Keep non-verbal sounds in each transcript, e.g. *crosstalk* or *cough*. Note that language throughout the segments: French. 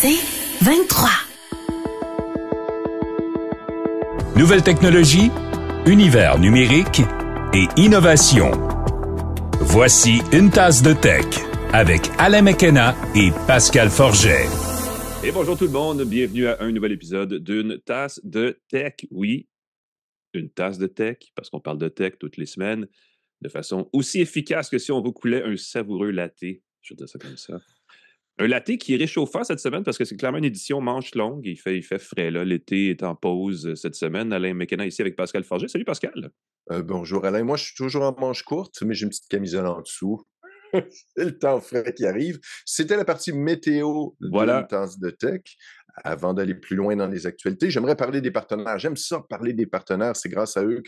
C'est 23. Nouvelle technologie, univers numérique et innovation. Voici une tasse de tech avec Alain McKenna et Pascal Forget. Et bonjour tout le monde, bienvenue à un nouvel épisode d'une tasse de tech. Oui, une tasse de tech, parce qu'on parle de tech toutes les semaines, de façon aussi efficace que si on vous coulait un savoureux latte. Je dis ça comme ça. Un latte qui est réchauffant cette semaine parce que c'est clairement une édition manche longue. Il fait, il fait frais. Là. L'été est en pause euh, cette semaine. Alain McKenna ici avec Pascal Forger. Salut Pascal. Euh, bonjour Alain. Moi, je suis toujours en manche courte, mais j'ai une petite camisole en dessous. *laughs* c'est le temps frais qui arrive. C'était la partie météo de voilà. de tech. Avant d'aller plus loin dans les actualités, j'aimerais parler des partenaires. J'aime ça parler des partenaires. C'est grâce à eux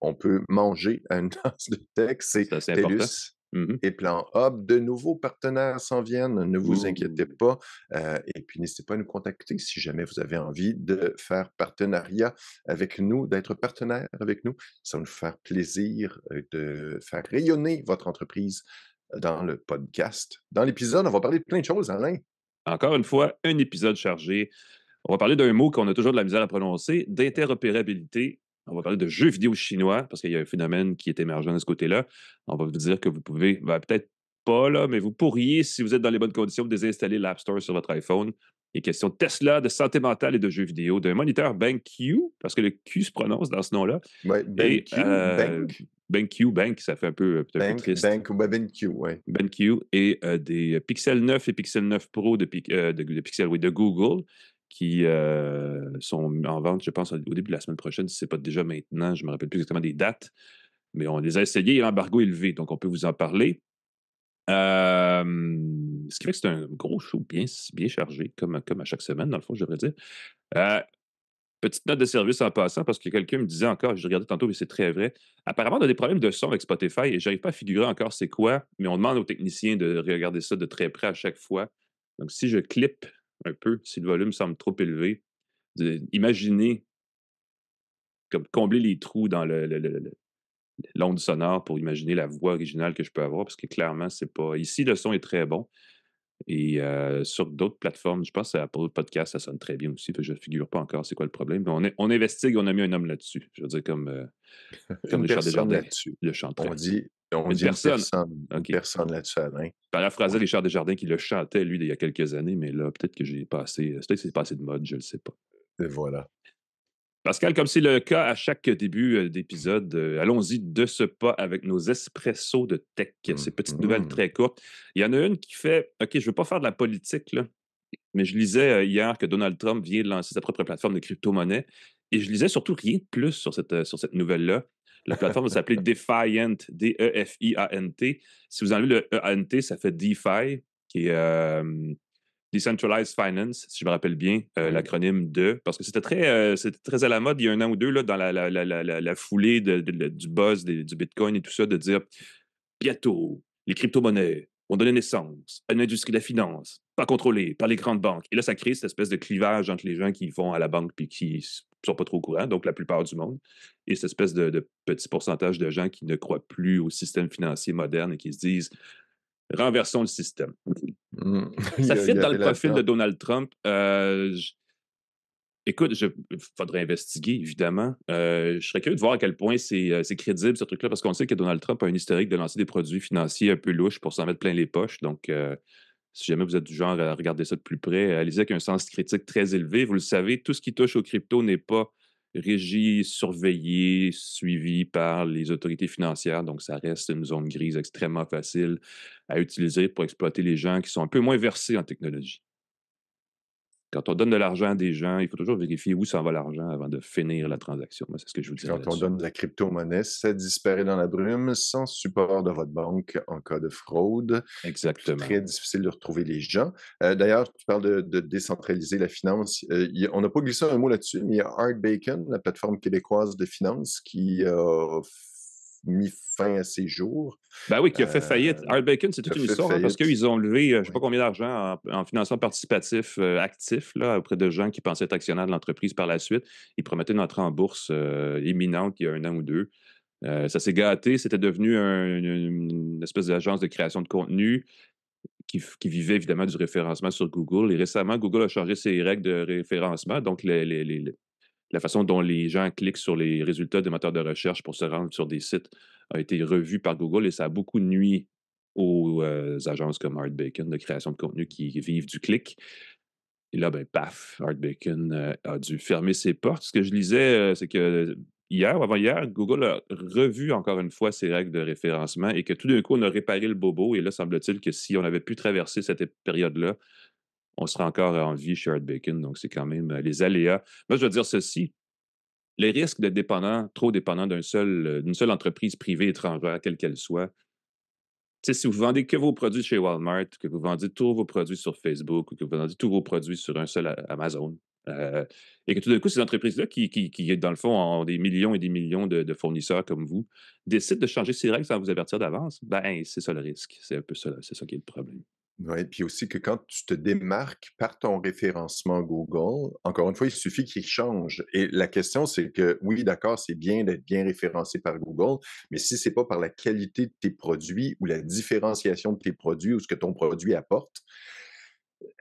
qu'on peut manger à une *laughs* de tech. C'est, c'est Mmh et Plan hop, de nouveaux partenaires s'en viennent, ne vous inquiétez pas. Euh, et puis n'hésitez pas à nous contacter si jamais vous avez envie de faire partenariat avec nous, d'être partenaire avec nous. Ça va nous faire plaisir euh, de faire rayonner votre entreprise euh, dans le podcast. Dans l'épisode, on va parler de plein de choses, Alain. Encore une fois, un épisode chargé. On va parler d'un mot qu'on a toujours de la misère à prononcer, d'interopérabilité. On va parler de jeux vidéo chinois parce qu'il y a un phénomène qui est émergent de ce côté-là. On va vous dire que vous pouvez, ben, peut-être pas là, mais vous pourriez, si vous êtes dans les bonnes conditions, désinstaller l'App Store sur votre iPhone. Et question de Tesla, de santé mentale et de jeux vidéo, d'un moniteur BenQ, parce que le Q se prononce dans ce nom-là. Euh, BenQ, BenQ, BenQ, ça fait un peu, euh, peut-être triste. Ben, BenQ, oui. BenQ et euh, des Pixel 9 et Pixel 9 Pro de, Pixel, oui, de Google qui euh, sont en vente, je pense, au début de la semaine prochaine, si ce n'est pas déjà maintenant, je ne me rappelle plus exactement des dates, mais on les a essayés, embargo élevé, donc on peut vous en parler. ce qui fait que c'est un gros show bien, chargé, comme, à chaque semaine, dans le fond, je devrais dire. Euh, petite note de service en passant, parce que quelqu'un me disait encore, je regardais tantôt, mais c'est très vrai. Apparemment, on a des problèmes de son avec Spotify et je n'arrive pas à figurer encore c'est quoi, mais on demande aux techniciens de regarder ça de très près à chaque fois. Donc, si je clippe un peu, si le volume semble trop élevé, imaginez comme combler les trous dans le, l'onde sonore pour imaginer la voix originale que je peux avoir, parce que clairement, c'est pas. Ici, le son est très bon. Et euh, sur d'autres plateformes, je pense à d'autres Podcast, ça sonne très bien aussi. Je ne figure pas encore c'est quoi le problème. Mais on, est, on investigue, on a mis un homme là-dessus. Je veux dire, comme, euh, *laughs* le là euh, Le chanteur. dit on une, dit personne. personne, là-dessus, Alain. Hein. Paraphrasais Richard Desjardins qui le chantait, lui, il y a quelques années, mais là, peut-être que j'ai passé. Euh, peut-être c'est passé de mode, je ne le sais pas. Et voilà. Pascal, comme c'est le cas à chaque début euh, d'épisode, euh, allons-y de ce pas avec nos espressos de tech, ces petites nouvelles mm-hmm. très courtes. Il y en a une qui fait OK, je ne veux pas faire de la politique, mais je lisais hier que Donald Trump vient de lancer sa propre plateforme de crypto-monnaie et je lisais surtout rien de plus sur cette, sur cette nouvelle-là. La plateforme s'appelait Defiant, D-E-F-I-A-N-T. Si vous enlevez le E-A-N-T, ça fait DeFi, qui est euh, Decentralized Finance, si je me rappelle bien, euh, l'acronyme de. Parce que c'était très, euh, très à la mode il y a un an ou deux, là, dans la, foulée du buzz du Bitcoin et tout ça, de dire bientôt, les crypto-monnaies vont donner naissance à une industrie de la finance, pas contrôlée par les grandes banques. Et là, ça crée cette espèce de clivage entre les gens qui vont à la banque puis qui sont pas trop courants, courant, donc la plupart du monde, et cette espèce de, petit pourcentage de gens qui ne croient plus au système financier moderne et qui se disent renversons le système. Mmh. Ça *laughs* fit dans le profil de Donald Trump. Euh, écoute, il faudrait investiguer, évidemment. Euh, je serais curieux de voir à quel point euh, c'est crédible, ce truc-là, parce qu'on sait que Donald Trump a un historique de lancer des produits financiers un peu louches pour s'en mettre plein les poches. Donc, si jamais vous êtes du genre à regarder ça de plus près, allez-y avec un sens critique très élevé. Vous le savez, tout ce qui touche aux crypto n'est pas régi, surveillé, suivi par les autorités financières. Donc, ça reste une zone grise extrêmement facile à utiliser pour exploiter les gens qui sont un peu moins versés en technologie quand on donne de l'argent à des gens, il faut toujours vérifier où s'en va l'argent avant de finir la transaction. C'est ce que je vous dis. Quand on donne de la crypto-monnaie, ça disparaît dans la brume sans support de votre banque en cas de fraude. Exactement. Très difficile de retrouver les gens. Euh, d'ailleurs, tu parles de, décentraliser la finance. Euh, on n'a pas glissé un mot là-dessus, mais il y a Art Bacon, la plateforme québécoise de finances, qui a euh, mis fin à ses jours. Ben oui, qui a fait euh, faillite. Art Bacon, c'est toute une histoire hein, parce qu'ils ont levé euh, je ne sais pas combien d'argent en, financement participatif euh, actif là, auprès de gens qui pensaient être actionnaires de l'entreprise par la suite. Ils promettaient une entrée en bourse imminente il y a un an ou deux. ça s'est gâté, c'était devenu une, espèce d'agence de création de contenu qui, vivait évidemment du référencement sur Google. Et récemment, Google a changé ses règles de référencement. Donc, les, la façon dont les gens cliquent sur les résultats des moteurs de recherche pour se rendre sur des sites a été revue par Google et ça a beaucoup nuit aux euh, agences comme Art Bacon de création de contenu qui vivent du clic. Et là, ben, paf, Art Bacon euh, a dû fermer ses portes. Ce que je lisais, euh, c'est que hier ou avant-hier, Google a revu encore une fois ses règles de référencement et que tout d'un coup, on a réparé le bobo. Et là, semble-t-il que si on avait pu traverser cette période-là, on sera encore en vie chez Art Bacon. Donc, c'est quand même euh, les aléas. Moi, je veux dire ceci. Les risques d'être dépendant, trop dépendant euh, d'une seul, seule entreprise privée étrangère, quelle qu'elle soit, si vous vendez que vos produits chez Walmart, que vous vendez tous vos produits sur Facebook ou que vous vendez tous vos produits sur un seul euh, Amazon, et que tout d'un coup, ces entreprises-là, qui, qui, qui, dans le fond, ont des millions et des millions de, fournisseurs comme vous, décident de changer ces règles sans vous avertir d'avance, ben, c'est ça le risque. C'est un peu ça, c'est ça qui est le problème. Oui, puis aussi que quand tu te démarques par ton référencement Google, encore une fois, il suffit qu'il change. Et la question, c'est que oui, d'accord, c'est bien d'être bien référencé par Google, mais si c'est pas par la qualité de tes produits ou la différenciation de tes produits ou ce que ton produit apporte,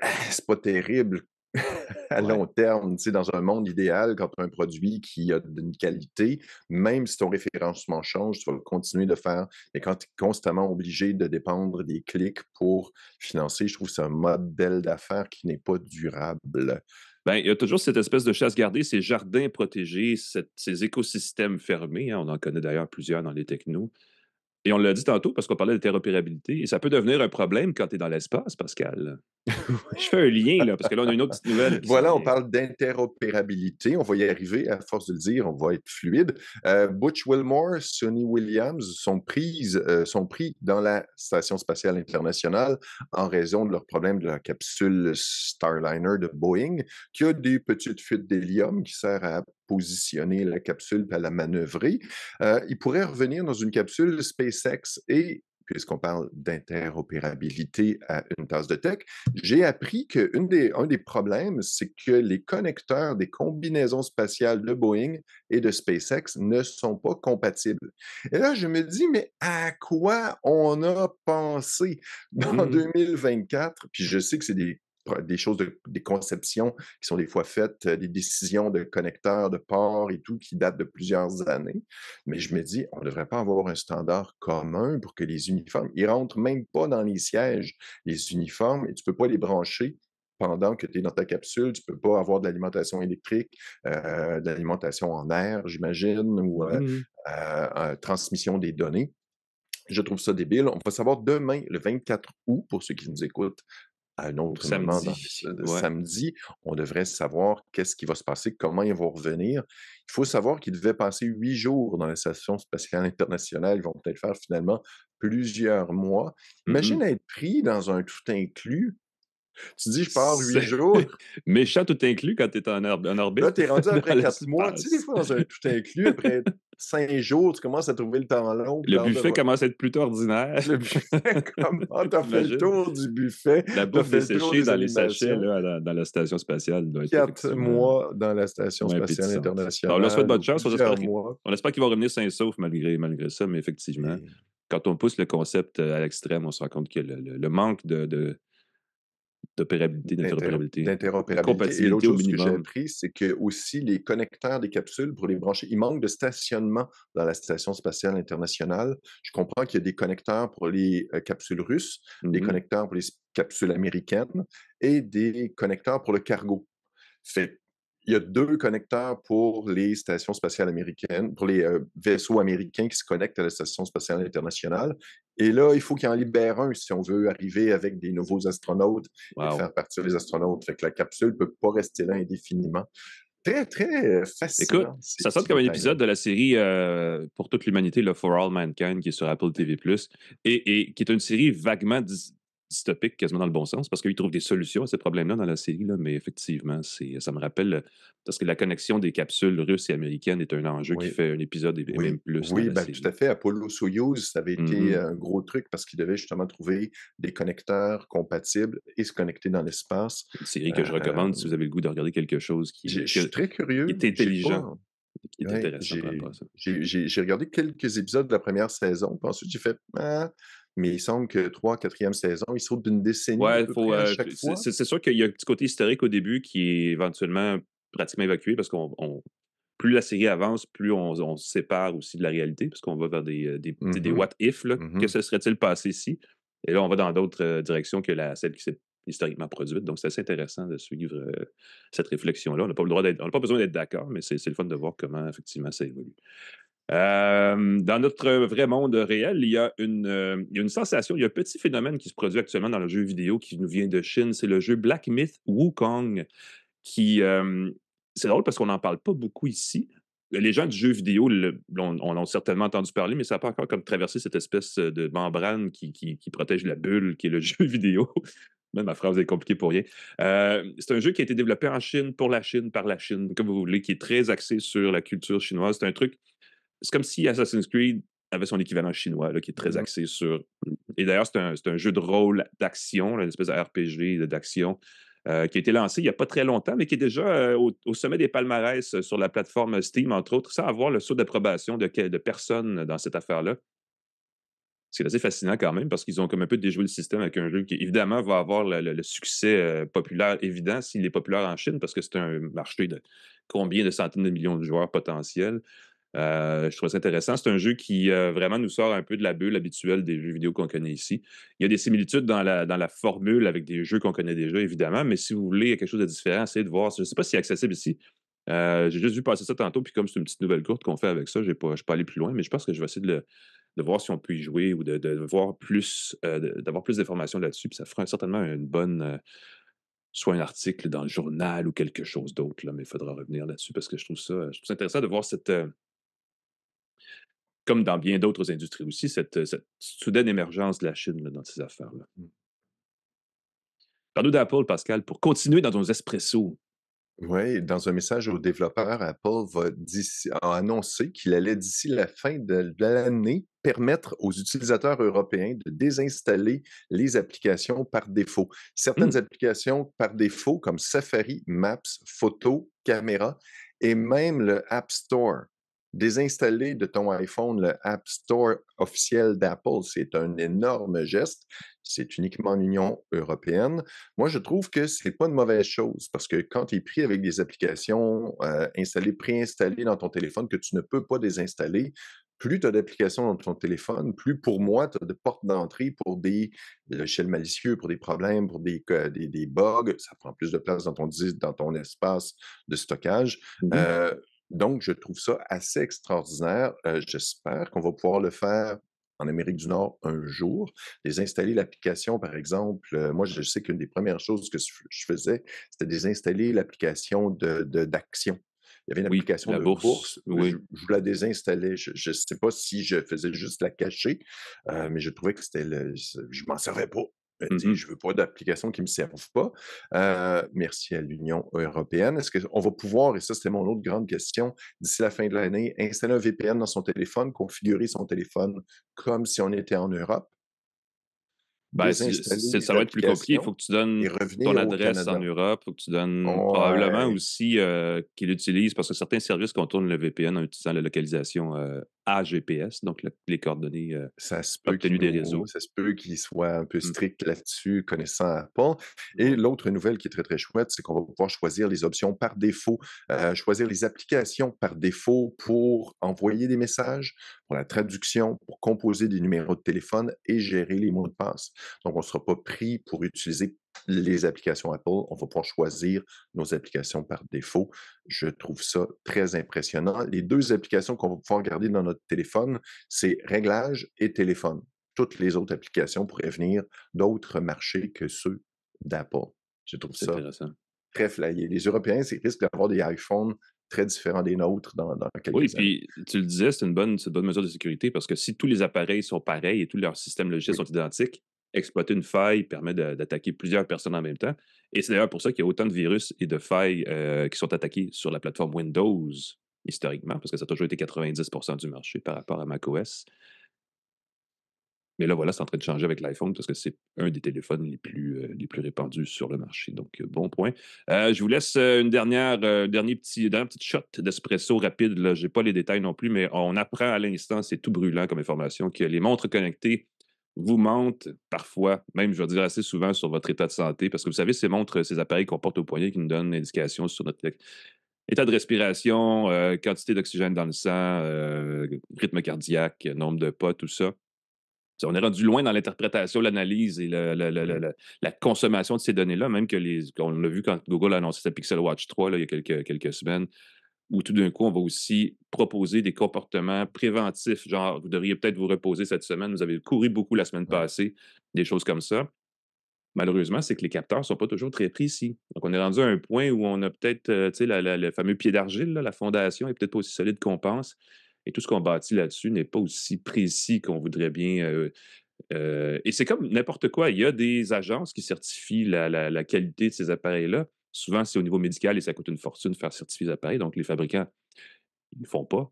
eh, c'est pas terrible *laughs* à long terme, dans un monde idéal, quand tu as un produit qui a une qualité, même si ton référencement change, tu vas continuer de faire. Et quand tu es constamment obligé de dépendre des clics pour financer, je trouve que c'est un modèle d'affaires qui n'est pas durable. Bien, il y a toujours cette espèce de chasse gardée, ces jardins protégés, ces écosystèmes fermés. Hein, on en connaît d'ailleurs plusieurs dans les technos. Et on l'a dit tantôt parce qu'on parlait d'interopérabilité. Et ça peut devenir un problème quand tu es dans l'espace, Pascal. *laughs* Je fais un lien, là, parce que là, on a une autre petite nouvelle. Voilà, on parle d'interopérabilité. On va y arriver, à force de le dire, on va être fluide. Euh, Butch Wilmore, Sonny Williams sont, prises, euh, sont pris dans la Station spatiale internationale en raison de leur problème de la capsule Starliner de Boeing, qui a des petites fuites d'hélium qui sert à positionner la capsule et à la manœuvrer. Euh, il pourrait revenir dans une capsule SpaceX et puisqu'on parle d'interopérabilité à une tasse de tech, j'ai appris qu'un des, un des problèmes, c'est que les connecteurs des combinaisons spatiales de Boeing et de SpaceX ne sont pas compatibles. Et là, je me dis, mais à quoi on a pensé dans 2024? Mmh. Puis je sais que c'est des des choses, des conceptions qui sont des fois faites, euh, des décisions de connecteurs, de ports et tout, qui datent de plusieurs années. Mais je me dis, on ne devrait pas avoir un standard commun pour que les uniformes, ils rentrent même pas dans les sièges, les uniformes, et tu ne peux pas les brancher pendant que tu es dans ta capsule, tu ne peux pas avoir de l'alimentation électrique, euh, de l'alimentation en air, j'imagine, ou euh, mmh transmission des données. Je trouve ça débile. On va savoir demain, le 24 août, pour ceux qui nous écoutent à un autre samedi, moment samedi, on devrait savoir qu'est-ce qui va se passer, comment ils vont revenir. Il faut savoir qu'ils devaient passer huit jours dans la station spatiale internationale. Ils vont peut-être faire finalement plusieurs mois. Mmh Imagine être pris dans un tout inclus tu dis, je pars huit jours. *laughs* Méchant tout inclus quand tu es en, orbite. Là, tu es rendu *laughs* après quatre mois. Tu sais, des fois, dans un tout inclus, après cinq jours, tu commences à trouver le temps long. Le buffet commence à être plutôt ordinaire. Le buffet, *laughs* comment as fait le tour du buffet? La bouffe est séchée dans les sachets là, dans, la station spatiale. Quatre mois dans la station spatiale internationale. Alors, on souhaite bonne chance. On espère, qu'ils vont revenir sains sauf malgré, malgré ça, mais effectivement, quand on pousse le concept euh, à l'extrême, on se rend compte que le, manque de d'opérabilité, d'interopérabilité. Et l'autre chose que j'ai appris, c'est que aussi les connecteurs des capsules pour les brancher, il manque de stationnement dans la Station spatiale internationale. Je comprends qu'il y a des connecteurs pour les euh, capsules russes, des mm-hmm. connecteurs pour les capsules américaines et des connecteurs pour le cargo. C'est il y a deux connecteurs pour les stations spatiales américaines, pour les euh, vaisseaux américains qui se connectent à la station spatiale internationale. Et là, il faut qu'il en libère un si on veut arriver avec des nouveaux astronautes et faire partir les astronautes. Fait que la capsule ne peut pas rester là indéfiniment. Très, très facile. Euh, Écoute, ça sonne comme un épisode de la série euh, Pour toute l'humanité, le For All Mankind, qui est sur Apple TV, et, et qui est une série vaguement dystopique quasiment dans le bon sens, parce qu'il trouve des solutions à ces problèmes-là dans la série, là, mais effectivement, c'est, ça me rappelle, parce que la connexion des capsules russes et américaines est un enjeu qui fait un épisode et même plus. Oui, ben, tout à fait. Apollo Soyuz, ça avait mmh été un gros truc parce qu'il devait justement trouver des connecteurs compatibles et se connecter dans l'espace. Une série que je recommande si euh, vous avez le goût de regarder quelque chose qui, est très curieux, qui est intelligent. j'ai regardé quelques épisodes de la première saison, puis ensuite j'ai fait ah, mais il semble que trois, quatrième saison, il trouve, d'une décennie. Ouais, fois. c'est sûr qu'il y a un petit côté historique au début qui est éventuellement pratiquement évacué parce qu'on plus la série avance, plus on, se sépare aussi de la réalité, parce qu'on va vers des, euh, des, mmh what if, mmh que se serait-il passé si? Et là, on va dans d'autres euh, directions que la, celle qui s'est historiquement produite. Donc, c'est assez intéressant de suivre euh, cette réflexion-là. On n'a pas, pas besoin d'être d'accord, mais c'est le fun de voir comment, effectivement, ça évolue. Euh, dans notre vrai monde réel, euh, il y, a une, sensation, il y a un petit phénomène qui se produit actuellement dans le jeu vidéo qui nous vient de Chine, c'est le jeu Black Myth Wukong, qui, euh, c'est drôle parce qu'on n'en parle pas beaucoup ici. Les gens du jeu vidéo l'ont on, certainement entendu parler, mais ça n'a pas encore comme traversé cette espèce de membrane qui, protège la bulle, qui est le *laughs* jeu vidéo. Même ma phrase est compliquée pour rien. c'est un jeu qui a été développé en Chine, pour la Chine, par la Chine, comme vous voulez, qui est très axé sur la culture chinoise. C'est un truc c'est comme si Assassin's Creed avait son équivalent chinois, là, qui est mmh très axé sur. Et d'ailleurs, c'est un, jeu de rôle d'action, une espèce de RPG d'action, euh, qui a été lancé il n'y a pas très longtemps, mais qui est déjà euh, au, sommet des palmarès euh, sur la plateforme Steam, entre autres, sans avoir le saut d'approbation de, de personne dans cette affaire-là. C'est assez fascinant quand même parce qu'ils ont comme un peu déjoué le système avec un jeu qui, évidemment, va avoir le, succès populaire évident s'il est populaire en Chine parce que c'est un marché de combien de centaines de millions de joueurs potentiels. Euh, je trouve ça intéressant. C'est un jeu qui euh, vraiment nous sort un peu de la bulle habituelle des jeux vidéo qu'on connaît ici. Il y a des similitudes dans la, dans la formule avec des jeux qu'on connaît déjà, évidemment, mais si vous voulez quelque chose de différent, essayez de voir. Je ne sais pas si c'est accessible ici. Euh, j'ai juste vu passer ça tantôt, puis comme c'est une petite nouvelle courte qu'on fait avec ça, je ne vais pas aller plus loin, mais je pense que je vais essayer de, voir si on peut y jouer ou de, voir plus, d'avoir plus d'informations là-dessus. Puis ça fera certainement une bonne soit un article dans le journal ou quelque chose d'autre, mais il faudra revenir là-dessus parce que je trouve ça, je trouve intéressant de voir cette, comme dans bien d'autres industries aussi, cette, soudaine émergence de la Chine dans ces affaires-là. Mmh. pardon nous d'Apple, Pascal, pour continuer dans nos espresso. Oui, dans un message aux développeurs, Apple va a annoncé qu'il allait d'ici la fin de l'année permettre aux utilisateurs européens de désinstaller les applications par défaut. Certaines mmh. applications par défaut, comme Safari, Maps, Photos, Caméra et même le App Store Désinstaller de ton iPhone le App Store officiel d'Apple, c'est un énorme geste. C'est uniquement l'Union européenne. Moi, je trouve que ce n'est pas une mauvaise chose parce que quand tu es pris avec des applications euh, installées, préinstallées dans ton téléphone que tu ne peux pas désinstaller, plus tu as d'applications dans ton téléphone, plus pour moi, tu as de portes d'entrée pour des logiciels malicieux, pour des problèmes, pour des, bugs. Ça prend plus de place dans ton, dans ton espace de stockage. Mmh donc, je trouve ça assez extraordinaire. Euh, j'espère qu'on va pouvoir le faire en Amérique du Nord un jour, Désinstaller l'application, par exemple. Euh, moi, je sais qu'une des premières choses que je faisais, c'était désinstaller l'application d'action. De, d'action. Il y avait une application de bourse. oui. je, la désinstallais. Je ne sais pas si je faisais juste la cacher, euh, mais je trouvais que c'était Je m'en servais pas. Bah, mmh je ne veux pas d'applications qui ne me servent pas. merci à l'Union européenne. Est-ce qu'on va pouvoir, et ça c'était mon autre grande question, d'ici la fin de l'année, installer un VPN dans son téléphone, configurer son téléphone comme si on était en Europe? Ben, ça va être plus compliqué. Il faut que tu donnes ton adresse en Europe. Il faut que tu donnes probablement aussi qu'il utilise, parce que certains services contournent le VPN en utilisant la localisation euh, à GPS, donc les coordonnées euh, ça obtenues des réseaux. Ça se peut qu'il soit un peu mmh. strict là-dessus, connaissant Apple. Et l'autre nouvelle qui est très, très chouette, c'est qu'on va pouvoir choisir les options par défaut, euh, choisir les applications par défaut pour envoyer des messages, pour la traduction, pour composer des numéros de téléphone et gérer les mots de passe. Donc, on ne sera pas pris pour utiliser les applications Apple, on va pouvoir choisir nos applications par défaut. Je trouve ça très impressionnant. Les deux applications qu'on va pouvoir garder dans notre téléphone, c'est Réglages et Téléphone. Toutes les autres applications pourraient venir d'autres marchés que ceux d'Apple. Je trouve ça très flyé. Les Européens, ils risquent d'avoir des iPhones très différents des nôtres dans, dans quelques Oui, puis tu le disais, c'est une, bonne, mesure de sécurité parce que si tous les appareils sont pareils et tous leurs systèmes logiciels sont identiques, exploiter une faille permet d'attaquer plusieurs personnes en même temps. Et c'est d'ailleurs pour ça qu'il y a autant de virus et de failles euh, qui sont attaqués sur la plateforme Windows historiquement, parce que ça a toujours été 90 du marché par rapport à macOS. Mais là, voilà, c'est en train de changer avec l'iPhone parce que c'est un des téléphones les plus, euh, les plus répandus sur le marché. Donc, euh, bon point. je vous laisse une dernière, dernier petit, dernière petite shot d'espresso rapide. Je n'ai pas les détails non plus, mais on apprend à l'instant, c'est tout brûlant comme information, que les montres connectées vous montre parfois, même je vais dire assez souvent sur votre état de santé, parce que vous savez, ces montres, ces appareils qu'on porte au poignet qui nous donnent indications sur notre état de respiration, euh, quantité d'oxygène dans le sang, euh, rythme cardiaque, nombre de pas, tout ça. On est rendu loin dans l'interprétation, l'analyse et la, consommation de ces données-là, même que les, on l'a vu quand Google a annoncé sa Pixel Watch 3 il y a quelques semaines où tout d'un coup, on va aussi proposer des comportements préventifs, genre vous devriez peut-être vous reposer cette semaine, vous avez couru beaucoup la semaine passée, des choses comme ça. Malheureusement, c'est que les capteurs ne sont pas toujours très précis. Donc, on est rendu à un point où on a peut-être, euh, tu sais, le fameux pied d'argile, la fondation n'est peut-être pas aussi solide qu'on pense. Et tout ce qu'on bâtit là-dessus n'est pas aussi précis qu'on voudrait bien euh, euh, et c'est comme n'importe quoi. Il y a des agences qui certifient la qualité de ces appareils-là, Souvent, c'est au niveau médical et ça coûte une fortune de faire certifier les appareils. Donc, les fabricants, ils ne le font pas.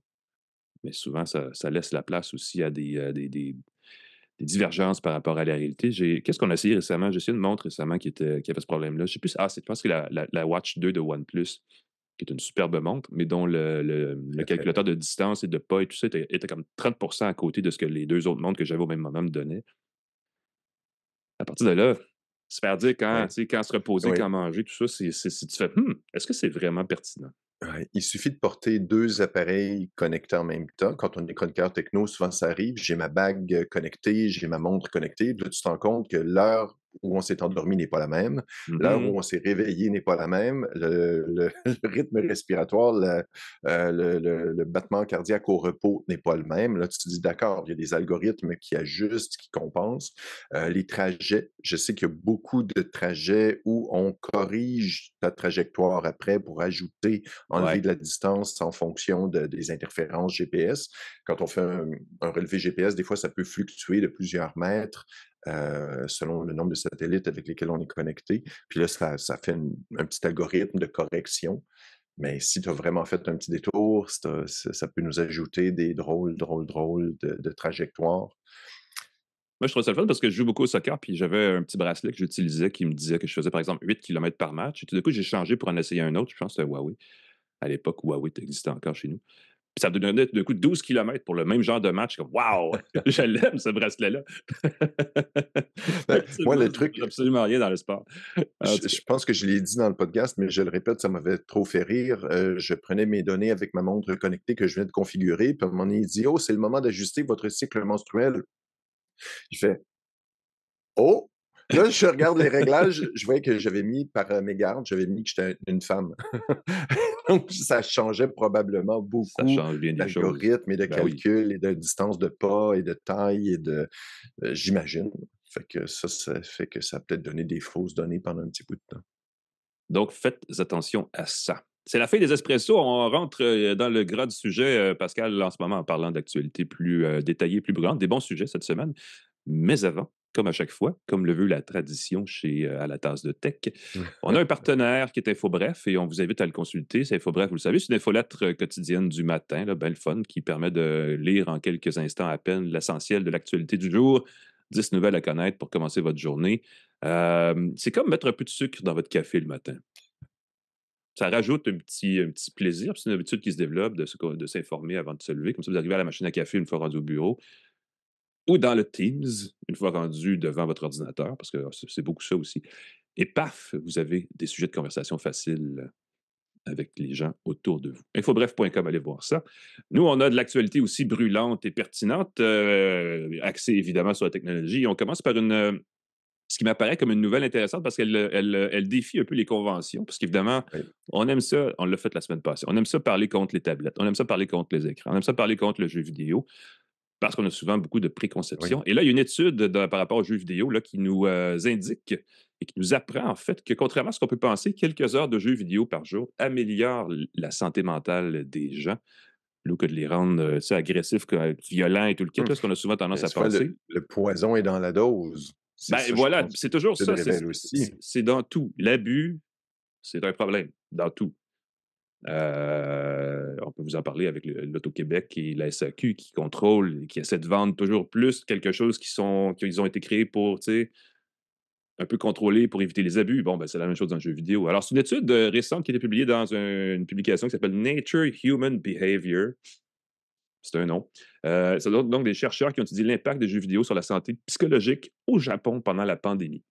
Mais souvent, ça, laisse la place aussi à des, euh, divergences par rapport à la réalité. Qu'est-ce qu'on a essayé récemment? J'ai essayé une montre récemment qui, avait ce problème-là. Je sais plus. Ah, c'est parce que la, Watch 2 de OnePlus, qui est une superbe montre, mais dont le, calculateur de distance et de pas et tout ça était, était comme 30 à côté de ce que les deux autres montres que j'avais au même moment me donnaient. À partir de là, se faire dire quand, se reposer, quand manger, tout ça, c'est, si tu fais «Hmm, est-ce que c'est vraiment pertinent? Il suffit de porter deux appareils connectés en même temps. Quand on est chroniqueur techno, souvent ça arrive. J'ai ma bague connectée, j'ai ma montre connectée. tu te rends compte que l'heure où on s'est endormi n'est pas la même. Mmh là où on s'est réveillé n'est pas la même. Le, *laughs* rythme respiratoire, euh, le, battement cardiaque au repos n'est pas le même. Là, tu te dis, d'accord, il y a des algorithmes qui ajustent, qui compensent. Euh, les trajets, je sais qu'il y a beaucoup de trajets où on corrige ta trajectoire après pour ajouter, enlever de la distance en fonction des interférences GPS. Quand on fait un, un relevé GPS, des fois, ça peut fluctuer de plusieurs mètres euh, selon le nombre de satellites avec lesquels on est connecté. Puis là, ça, fait un petit algorithme de correction. Mais si tu as vraiment fait un petit détour, ça, peut nous ajouter des drôles, drôles, drôles de, trajectoires. Moi, je trouve ça le fun parce que je joue beaucoup au soccer, puis j'avais un petit bracelet que j'utilisais qui me disait que je faisais, par exemple, 8 km par match. Et tout coup, j'ai changé pour en essayer un autre. Je pense que c'était Huawei. À l'époque, Huawei existait encore chez nous ça me donnait d'un coup de 12 km pour le même genre de match. waouh, *laughs* je l'aime ce bracelet-là. Ben, *laughs* moi, le truc. Absolument rien dans le sport. je, pense que je l'ai dit dans le podcast, mais je le répète, ça m'avait trop fait rire. Euh, je prenais mes données avec ma montre connectée que je viens de configurer. Puis mon un oh, c'est le moment d'ajuster votre cycle menstruel. Je fais... Oh, Là, je regarde les réglages, je vois que j'avais mis par euh, mes gardes, j'avais mis que j'étais une femme. *laughs* Donc, ça changeait probablement beaucoup d'algorithme et de ben calcul et de distance de pas et de taille et de. Euh, j'imagine. Fait que ça, fait que ça a peut-être donné des fausses données pendant un petit bout de temps. Donc, faites attention à ça. C'est la fin des espresso. On rentre euh, dans le gras du sujet, Pascal, en ce moment, en parlant d'actualités plus détaillées, plus grandes. des bons sujets cette semaine. Mais avant, comme à chaque fois, comme le veut la tradition chez à la tasse de tech. *laughs* On a un partenaire qui est InfoBref et on vous invite à le consulter. C'est InfoBref, vous le savez, c'est une infolettre euh, quotidienne du matin, là, fun, qui permet de lire en quelques instants à peine l'essentiel de l'actualité du jour. 10 nouvelles à connaître pour commencer votre journée. c'est comme mettre un peu de sucre dans votre café le matin. Ça rajoute un petit, un petit plaisir. C'est une habitude qui se développe de, de s'informer avant de se lever. Comme ça, vous arrivez à la machine à café une fois rendu au bureau ou dans le Teams, une fois rendu devant votre ordinateur, parce que c'est beaucoup ça aussi. Et paf, vous avez des sujets de conversation faciles avec les gens autour de vous. Infobref.com, allez voir ça. Nous, on a de l'actualité aussi brûlante et pertinente, euh, axée évidemment sur la technologie. on commence par une, ce qui m'apparaît comme une nouvelle intéressante parce qu'elle défie un peu les conventions, parce qu'évidemment, on aime ça, on l'a fait la semaine passée, on aime ça parler contre les tablettes, on aime ça parler contre les écrans, on aime ça parler contre le jeu vidéo parce qu'on a souvent beaucoup de préconceptions. Et là, il y a une étude par rapport aux jeux vidéo là, qui nous euh, indique et qui nous apprend en fait que contrairement à ce qu'on peut penser, quelques heures de jeux vidéo par jour améliorent la santé mentale des gens. plutôt que de les rendre euh, tu agressifs, euh, violents et tout le kit, parce hum. qu'on a souvent tendance à penser. Le, poison est dans la dose. Ben, voilà, c'est toujours ça. C'est dans tout. L'abus, c'est un problème dans tout. Euh, on peut vous en parler avec l'Auto-Québec et la SAQ qui contrôlent, qui essaient de vendre toujours plus quelque chose qui sont, qu'ils ont été créés pour, tu sais, un peu contrôler pour éviter les abus. Bon, ben, c'est la même chose dans le jeu vidéo. Alors, c'est une étude euh, récente qui a été publiée dans une publication qui s'appelle Nature Human Behavior. C'est un nom. Euh, c'est donc des chercheurs qui ont étudié l'impact des jeux vidéo sur la santé psychologique au Japon pendant la pandémie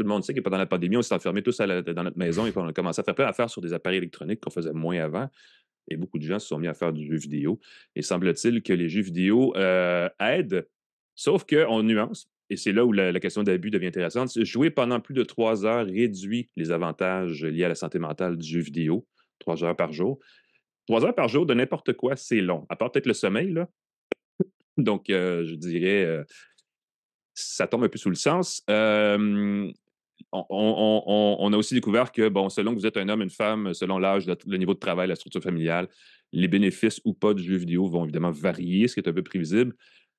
tout le monde sait que pendant la pandémie, on s'est enfermés tous dans notre maison et on a commencé à faire plein d'affaires sur des appareils électroniques qu'on faisait moins avant. Et beaucoup de gens se sont mis à faire du jeu vidéo. Et semble-t-il que les jeux vidéo euh, aident, sauf qu'on nuance. Et c'est là où la, question d'abus devient intéressante. Jouer pendant plus de trois heures réduit les avantages liés à la santé mentale du jeu vidéo, trois heures par jour. Trois heures par jour de n'importe quoi, c'est long, à part peut-être le sommeil. Là. Donc, euh, je dirais, euh, ça tombe un peu sous le sens on, a aussi découvert que, bon, selon que vous êtes un homme, une femme, selon l'âge, le niveau de travail, la structure familiale, les bénéfices ou pas du jeu vidéo vont évidemment varier, ce qui est un peu prévisible.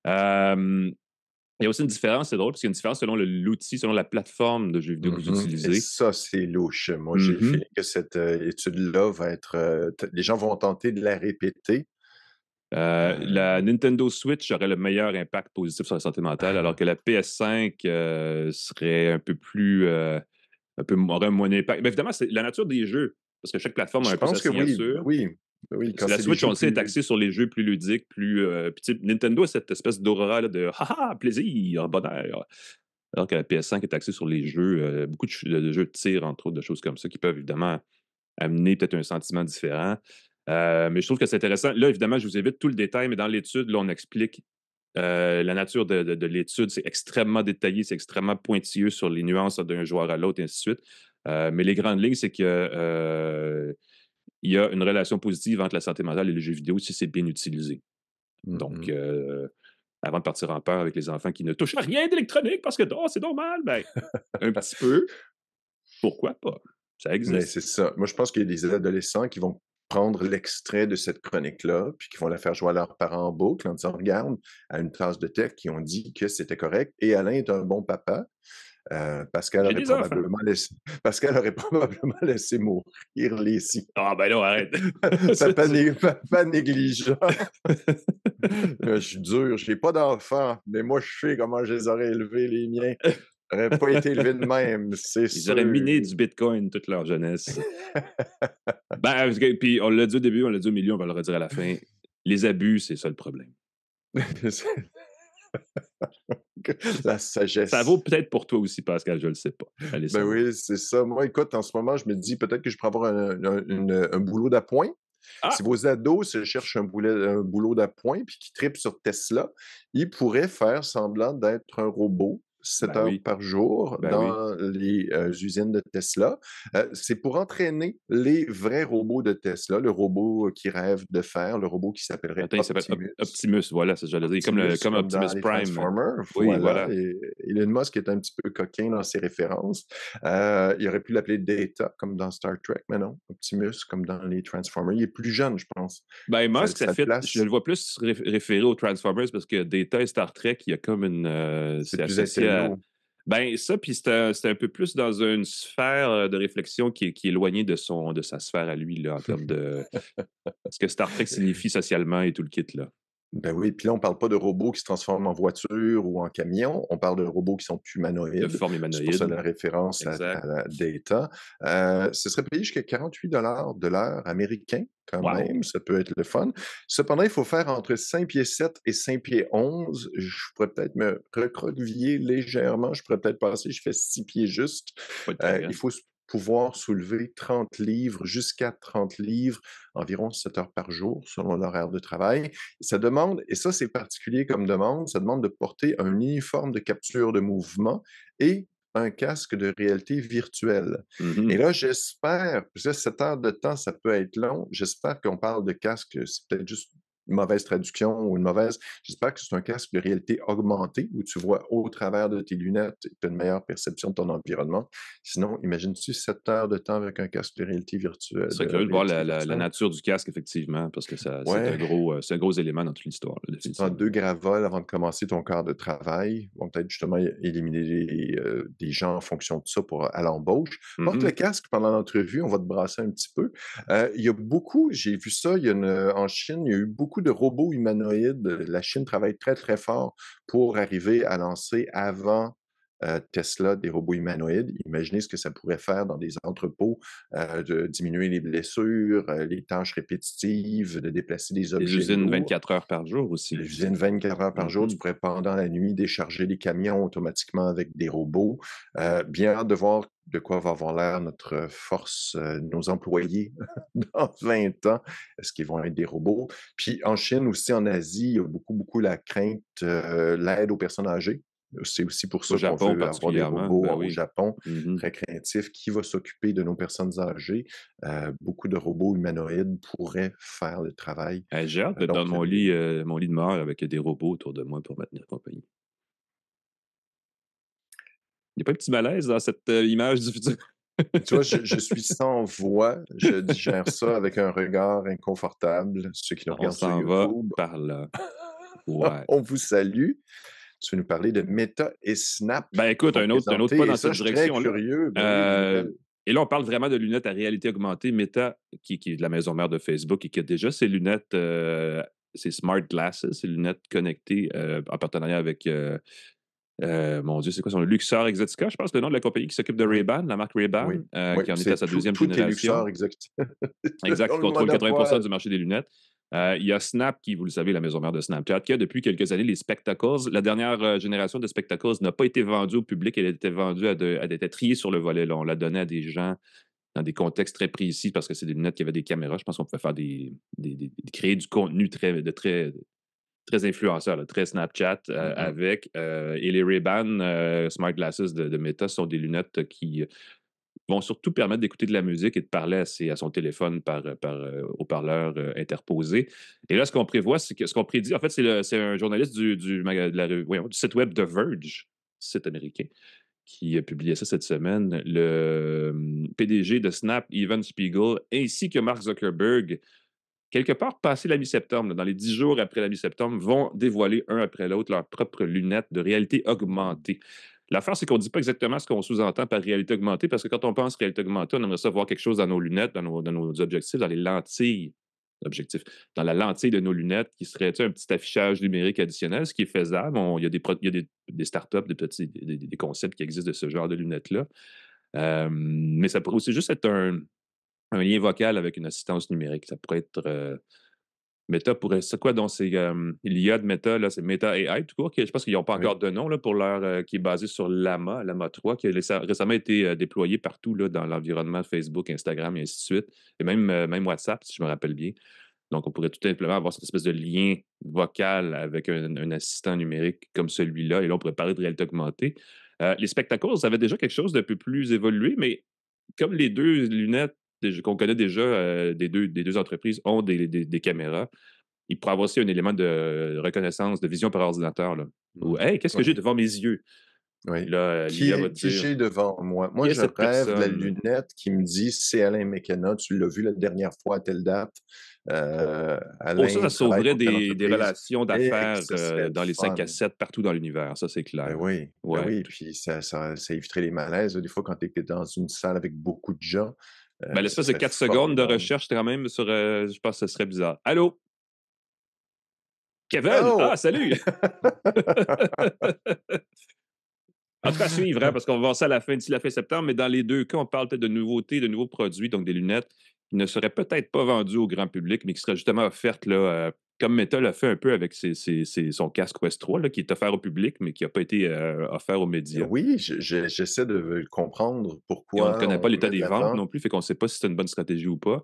il y a aussi une différence, c'est drôle, parce qu'il y a une différence selon l'outil, selon la plateforme de jeu vidéo que vous mm-hmm. utilisez. ça, c'est louche. Moi, j'ai mm-hmm. fait que cette euh, étude-là va être. Euh, les gens vont tenter de la répéter euh, euh, la Nintendo Switch aurait le meilleur impact positif sur la santé mentale, ah. alors que la PS5 euh, serait un peu plus. un peu, aurait moins d'impact. Mais évidemment, c'est la nature des jeux, parce que chaque plateforme a un peu sa signature. Oui, oui. la Switch, on sait, est axée sur les jeux plus ludiques, plus. Puis Nintendo a cette espèce d'aurora de haha, plaisir, bonheur. Alors que la PS5 est axée sur les jeux, beaucoup de, jeux de tir, entre autres, de choses comme ça, qui peuvent évidemment amener peut-être un sentiment différent. Euh, mais je trouve que c'est intéressant. Là, évidemment, je vous évite tout le détail, mais dans l'étude, là, on explique euh, la nature de, l'étude. C'est extrêmement détaillé, c'est extrêmement pointilleux sur les nuances d'un joueur à l'autre, et ainsi de suite. Euh, mais les grandes lignes, c'est que il y a une relation positive entre la santé mentale et le jeu vidéo si c'est bien utilisé. Donc, mm-hmm. avant de partir en peur avec les enfants qui ne touchent à rien d'électronique parce que oh, c'est normal, ben, *laughs* un petit peu, pourquoi pas? Ça existe. c'est ça. Moi, je pense qu'il y a des adolescents qui vont prendre l'extrait de cette chronique-là, puis qui vont la faire jouer à leurs parents en boucle en disant Regarde, à une trace de texte qui ont dit que c'était correct et Alain est un bon papa. Euh, parce qu'elle aurait, probablement laissé, *laughs* parce aurait probablement laissé mourir les six. Ah, ben non, arrête. *laughs* ça pas, *laughs* pas, euh, je suis dur, je n'ai pas d'enfants, mais moi, je sais comment je les aurais élevés, les miens n'aurait pas été élevé de même, Ils auraient miné du Bitcoin toute leur jeunesse. ben, puis on l'a dit au début, on l'a dit au milieu, on va le redire à la fin. Les abus, c'est ça le problème. *laughs* la sagesse. Ça vaut peut-être pour toi aussi, Pascal, je ne le sais pas. ben oui, c'est ça. Moi, écoute, en ce moment, je me dis peut-être que je pourrais avoir un, boulot d'appoint. Ah! Si vos ados se cherchent un, boulot d'appoint et qui tripent sur Tesla, ils pourraient faire semblant d'être un robot 7 ben heures par jour ben dans les euh, usines de Tesla. Euh, c'est pour entraîner les vrais robots de Tesla, le robot qui rêve de faire, le robot qui s'appellerait Optimus. s'appelle Optimus, voilà, c'est j'allais dire, comme, Optimus Prime. Oui, voilà. Et Elon Musk est un petit peu coquin dans ses références. Euh, il aurait pu l'appeler Data, comme dans Star Trek, mais non, Optimus, comme dans les Transformers. Il est plus jeune, je pense. Ben, Musk, ça, fait, je le vois plus référé aux Transformers parce que Data et Star Trek, il y a comme une... c'est euh, ben, ça, puis c'est un, peu plus dans une sphère euh, de réflexion qui, est éloignée de, son, de sa sphère à lui, là, en *laughs* termes de ce que Star Trek signifie socialement et tout le kit, là. Ben oui, puis là, on ne parle pas de robots qui se transforment en voiture ou en camion, on parle de robots qui sont humanoïdes. De forme humanoïde. C'est la référence à, la Data. Euh, ce serait payé jusqu'à 48 de l'heure américain, quand même. Ça peut être le fun. Cependant, il faut faire entre 5 pieds 7 et 5 pieds 11. Je pourrais peut-être me recroqueviller légèrement. Je pourrais peut-être passer, je fais 6 pieds juste. Euh, il faut pouvoir soulever 30 livres, jusqu'à 30 livres, environ 7 heures par jour, selon l'horaire de travail. Ça demande, et ça c'est particulier comme demande, ça demande de porter un uniforme de capture de mouvement et un casque de réalité virtuelle. Et mmh là, j'espère, parce que 7 heures de temps, ça peut être long, j'espère qu'on parle de casque, c'est peut-être juste une mauvaise traduction ou une mauvaise. J'espère que c'est un casque de réalité augmentée où tu vois au travers de tes lunettes et tu as une meilleure perception de ton environnement. Sinon, imagine-tu 7 heures de temps avec un casque de réalité virtuelle. C'est curieux de voir la, la, nature du casque, effectivement, parce que ça, c'est, un gros, euh, c'est un gros élément dans toute l'histoire. tu deux gravoles avant de commencer ton quart de travail. vont peut-être justement éliminer euh, des gens en fonction de ça pour, à l'embauche. Porte le mm-hmm. casque pendant l'entrevue, on va te brasser un petit peu. Euh, il y a beaucoup, j'ai vu ça, il y a une, en Chine, il y a eu beaucoup beaucoup de robots humanoïdes. La Chine travaille très, très fort pour arriver à lancer avant euh, Tesla des robots humanoïdes. Imaginez ce que ça pourrait faire dans des entrepôts, euh, de diminuer les blessures, euh, les tâches répétitives, de déplacer des objets. Les usines 24 heures par jour aussi. Les usines 24 heures par jour. Mm-hmm. Tu pourrais pendant la nuit décharger les camions automatiquement avec des robots. bien hâte de voir de quoi va avoir l'air notre force, nos employés *laughs* dans 20 ans? Est-ce qu'ils vont être des robots? Puis en Chine aussi, en Asie, il y a beaucoup, beaucoup la crainte, l'aide aux personnes âgées c'est aussi pour ça qu'on veut avoir des robots ben au Japon mmh très créatifs. Qui va s'occuper de nos personnes âgées? Euh, beaucoup de robots humanoïdes pourraient faire le travail. J'ai hâte euh, dans mon euh, lit, mon lit de mort avec des robots autour de moi pour maintenir compagnie. Il n'y a pas un petit malaise dans cette image du futur? tu vois, je, suis *laughs* sans voix. Je digère ça avec un regard inconfortable. Ceux qui nous regardent sur va par là. *laughs* on vous salue tu veux nous parler de Meta et Snap. Ben écoute, un autre, un autre pas dans cette direction. curieux. Ben euh, et là, on parle vraiment de lunettes à réalité augmentée. Meta, qui, est de la maison mère de Facebook et qui a déjà ses lunettes, euh, ses smart glasses, ses lunettes connectées euh, en partenariat avec. mon Dieu, c'est quoi son Luxor Exotica, je pense, le nom de la compagnie qui s'occupe de Ray-Ban, la marque Ray-Ban, qui en est, à sa deuxième tout génération. Luxor, exact. *laughs* exact, qui contrôle 80 du marché des lunettes. Euh, il y a Snap, qui, vous le savez, la maison mère de Snapchat, qui a depuis quelques années les spectacles. La dernière euh, génération de spectacles n'a pas été vendue au public, elle a été vendue, à des, elle était triée sur le volet. On la donnait à des gens dans des contextes très précis parce que c'est des lunettes qui avaient des caméras. Je pense qu'on pouvait faire des, des, créer du contenu très, de très, très influenceur, très Snapchat euh, mm-hmm. avec. et les Ray-Ban Smart Glasses de, de, Meta sont des lunettes qui vont surtout permettre d'écouter de la musique et de parler à, à son téléphone par, par euh, haut-parleur euh, interposé. Et là, ce qu'on prévoit, c'est ce qu'on prédit, en fait, c'est un journaliste du, du, de la, du site web The Verge, site américain, qui a publié ça cette semaine. Le euh, PDG de Snap, Evan Spiegel, ainsi que Mark Zuckerberg, quelque part passé la mi-septembre, dans les dix jours après la mi-septembre, vont dévoiler un après l'autre leurs propres lunettes de réalité augmentée. L'affaire, c'est qu'on ne dit pas exactement ce qu'on sous-entend par réalité augmentée, parce que quand on pense réalité augmentée, on aimerait ça voir quelque chose dans nos lunettes, dans nos, objectifs, dans les lentilles dans la lentille de nos lunettes, qui serait un petit affichage numérique additionnel, ce qui est faisable. il y a des, startups, des petits des, concepts qui existent de ce genre de lunettes-là. mais ça pourrait aussi juste être un, lien vocal avec une assistance numérique. Ça pourrait être euh, Meta pourrait. C'est quoi donc? Euh, il y a de Meta, là, c'est Meta AI, tout court. Qui, je pense qu'ils n'ont pas encore de nom là, pour leur. Euh, qui est basé sur Lama, Lama 3, qui a récemment été euh, déployé partout là, dans l'environnement Facebook, Instagram et ainsi de suite. Et même, même WhatsApp, si je me rappelle bien. Donc, on pourrait tout simplement avoir cette espèce de lien vocal avec un, un assistant numérique comme celui-là. Et là, on pourrait parler de réalité augmentée. les spectacles, ça avait déjà quelque chose d'un peu plus évolué, mais comme les deux lunettes qu'on connaît déjà euh, des, deux, entreprises ont des, caméras. Il pourraient avoir aussi un élément de euh, reconnaissance, de vision par ordinateur. Là. Mmh. Ou, hey, qu'est-ce que j'ai devant mes yeux? Euh, qui, j'ai devant moi? Moi, je rêve de la lunette qui me dit c'est Alain McKenna, tu l'as vu la dernière fois à telle date. Euh, ça, ça sauverait des, relations eh, d'affaires euh, dans les 5 à 7 partout dans l'univers, ça c'est ben clair. oui, ben puis ça, éviterait les malaises. Des fois, quand tu es dans une salle avec beaucoup de gens. mais euh, ben, L'espèce de 4 secondes de recherche, quand même, je pense que ce serait bizarre. Allô? Kevin! Ah, salut! *laughs* En tout cas, suivre, hein, parce qu'on va voir ça à la fin, d'ici la fin septembre, mais dans les deux cas, on parle peut-être de nouveautés, de nouveaux produits, donc des lunettes ne serait peut-être pas vendue au grand public, mais qui serait justement offerte là, euh, comme Meta l'a fait un peu avec son casque Quest 3, qui est offert au public, mais qui n'a pas été euh, offert aux médias. Oui, j'essaie de comprendre pourquoi. on ne connaît pas l'état des ventes non plus, fait qu'on ne sait pas si c'est une bonne stratégie ou pas.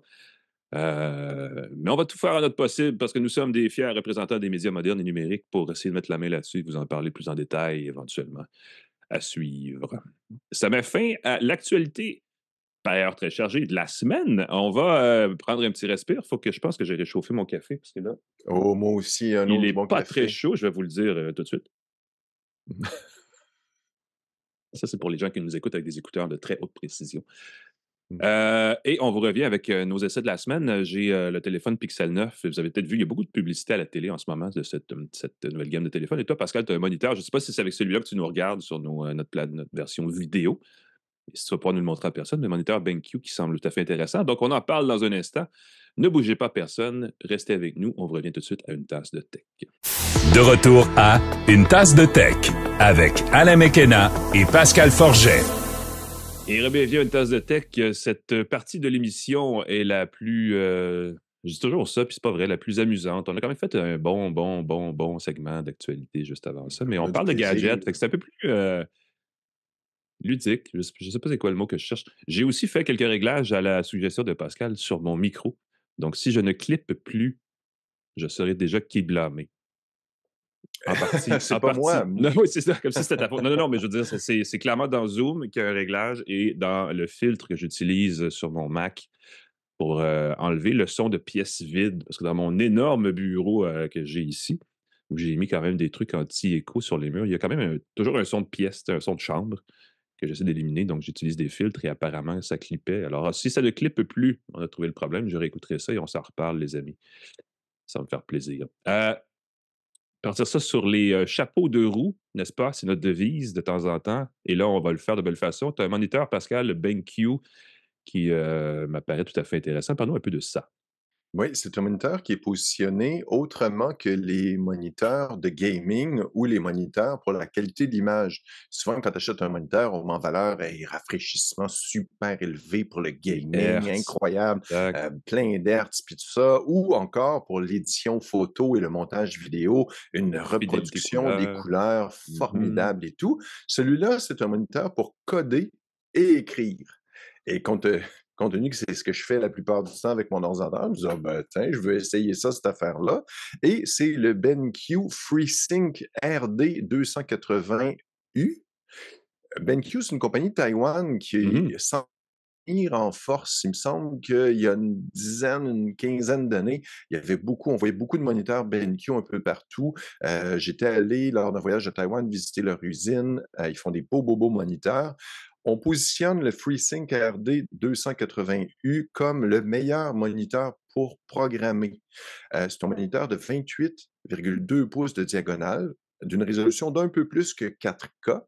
Euh, mais on va tout faire à notre possible parce que nous sommes des fiers représentants des médias modernes et numériques pour essayer de mettre la main là-dessus et vous en parler plus en détail éventuellement à suivre. Ça met fin à l'actualité très chargé de la semaine. On va euh, prendre un petit respire. Faut que je pense que j'ai réchauffé mon café parce que là. Oh, moi aussi, hein, Il n'est pas très chaud, je vais vous le dire euh, tout de suite. *laughs* Ça, c'est pour les gens qui nous écoutent avec des écouteurs de très haute précision. Mmh. Euh, et on vous revient avec nos essais de la semaine. J'ai le téléphone Pixel 9. Vous avez peut-être vu, il y a beaucoup de publicité à la télé en ce moment de cette, nouvelle gamme de téléphones. Et toi, Pascal, tu as un moniteur. Je ne sais pas si c'est avec celui-là que tu nous regardes sur notre, version vidéo si tu ne vas pas nous le montrer à personne, le moniteur BenQ qui semble tout à fait intéressant. Donc, on en parle dans un instant. Ne bougez pas personne, restez avec nous. On revient tout de suite à une tasse de tech. De retour à Une tasse de tech avec Alain McKenna et Pascal Forget. Et bienvenue Une tasse de tech. Cette partie de l'émission est la plus. Euh, je dis toujours ça, puis c'est pas vrai, la plus amusante. On a quand même fait un bon, bon, bon, bon segment d'actualité juste avant ça, mais on, parle de gadgets, fait que c'est un peu plus. Euh, ludique. Je ne sais, pas c'est quoi le mot que je cherche. J'ai aussi fait quelques réglages à la suggestion de Pascal sur mon micro. Donc, si je ne clippe plus, je serai déjà qui blâmer En partie. *laughs* c'est pas moi. Non, c'est comme si c'était Non, non, mais c'est, clairement dans Zoom qu'il y a un réglage et dans le filtre que j'utilise sur mon Mac pour euh, enlever le son de pièces vides. Parce que dans mon énorme bureau euh, que j'ai ici, où j'ai mis quand même des trucs anti-écho sur les murs, il y a quand même toujours un son de pièce, un son de chambre que j'essaie d'éliminer. Donc, j'utilise des filtres et apparemment, ça clippait. Alors, ah, si ça ne clippe plus, on a trouvé le problème. Je réécouterai ça et on s'en reparle, les amis. Ça me faire plaisir. Euh, partir ça sur les euh, chapeaux de roue, n'est-ce pas? C'est notre devise de temps en temps. Et là, on va le faire de belle façon. Tu as un moniteur, Pascal, BenQ, qui euh, m'apparaît tout à fait intéressant. Parlons un peu de ça. Oui, c'est un moniteur qui est positionné autrement que les moniteurs de gaming ou les moniteurs pour la qualité d'image. Souvent, quand tu achètes un moniteur, on met en valeur et rafraîchissement super élevé pour le gaming, incroyable, euh, plein d'hertz, puis tout ça, ou encore pour l'édition photo et le montage vidéo, une reproduction des, couleurs, mm-hmm. formidable et tout. Celui-là, c'est un moniteur pour coder et écrire. Et quand, compte tenu que c'est ce que je fais la plupart du temps avec mon ordinateur, je me dis, ah, ben, tiens, je veux essayer ça, cette affaire-là. Et c'est le BenQ FreeSync RD 280U. BenQ, c'est une compagnie de Taïwan qui s'en mmh en force. Il me semble qu'il y a une dizaine, une quinzaine d'années, il y avait beaucoup, on voyait beaucoup de moniteurs BenQ un peu partout. Euh, j'étais allé lors d'un voyage à Taïwan visiter leur usine. Euh, ils font des beaux, beaux, beaux moniteurs on positionne le FreeSync RD 280U comme le meilleur moniteur pour programmer. Euh, c'est un moniteur de 28,2 pouces de diagonale, d'une résolution d'un peu plus que 4K,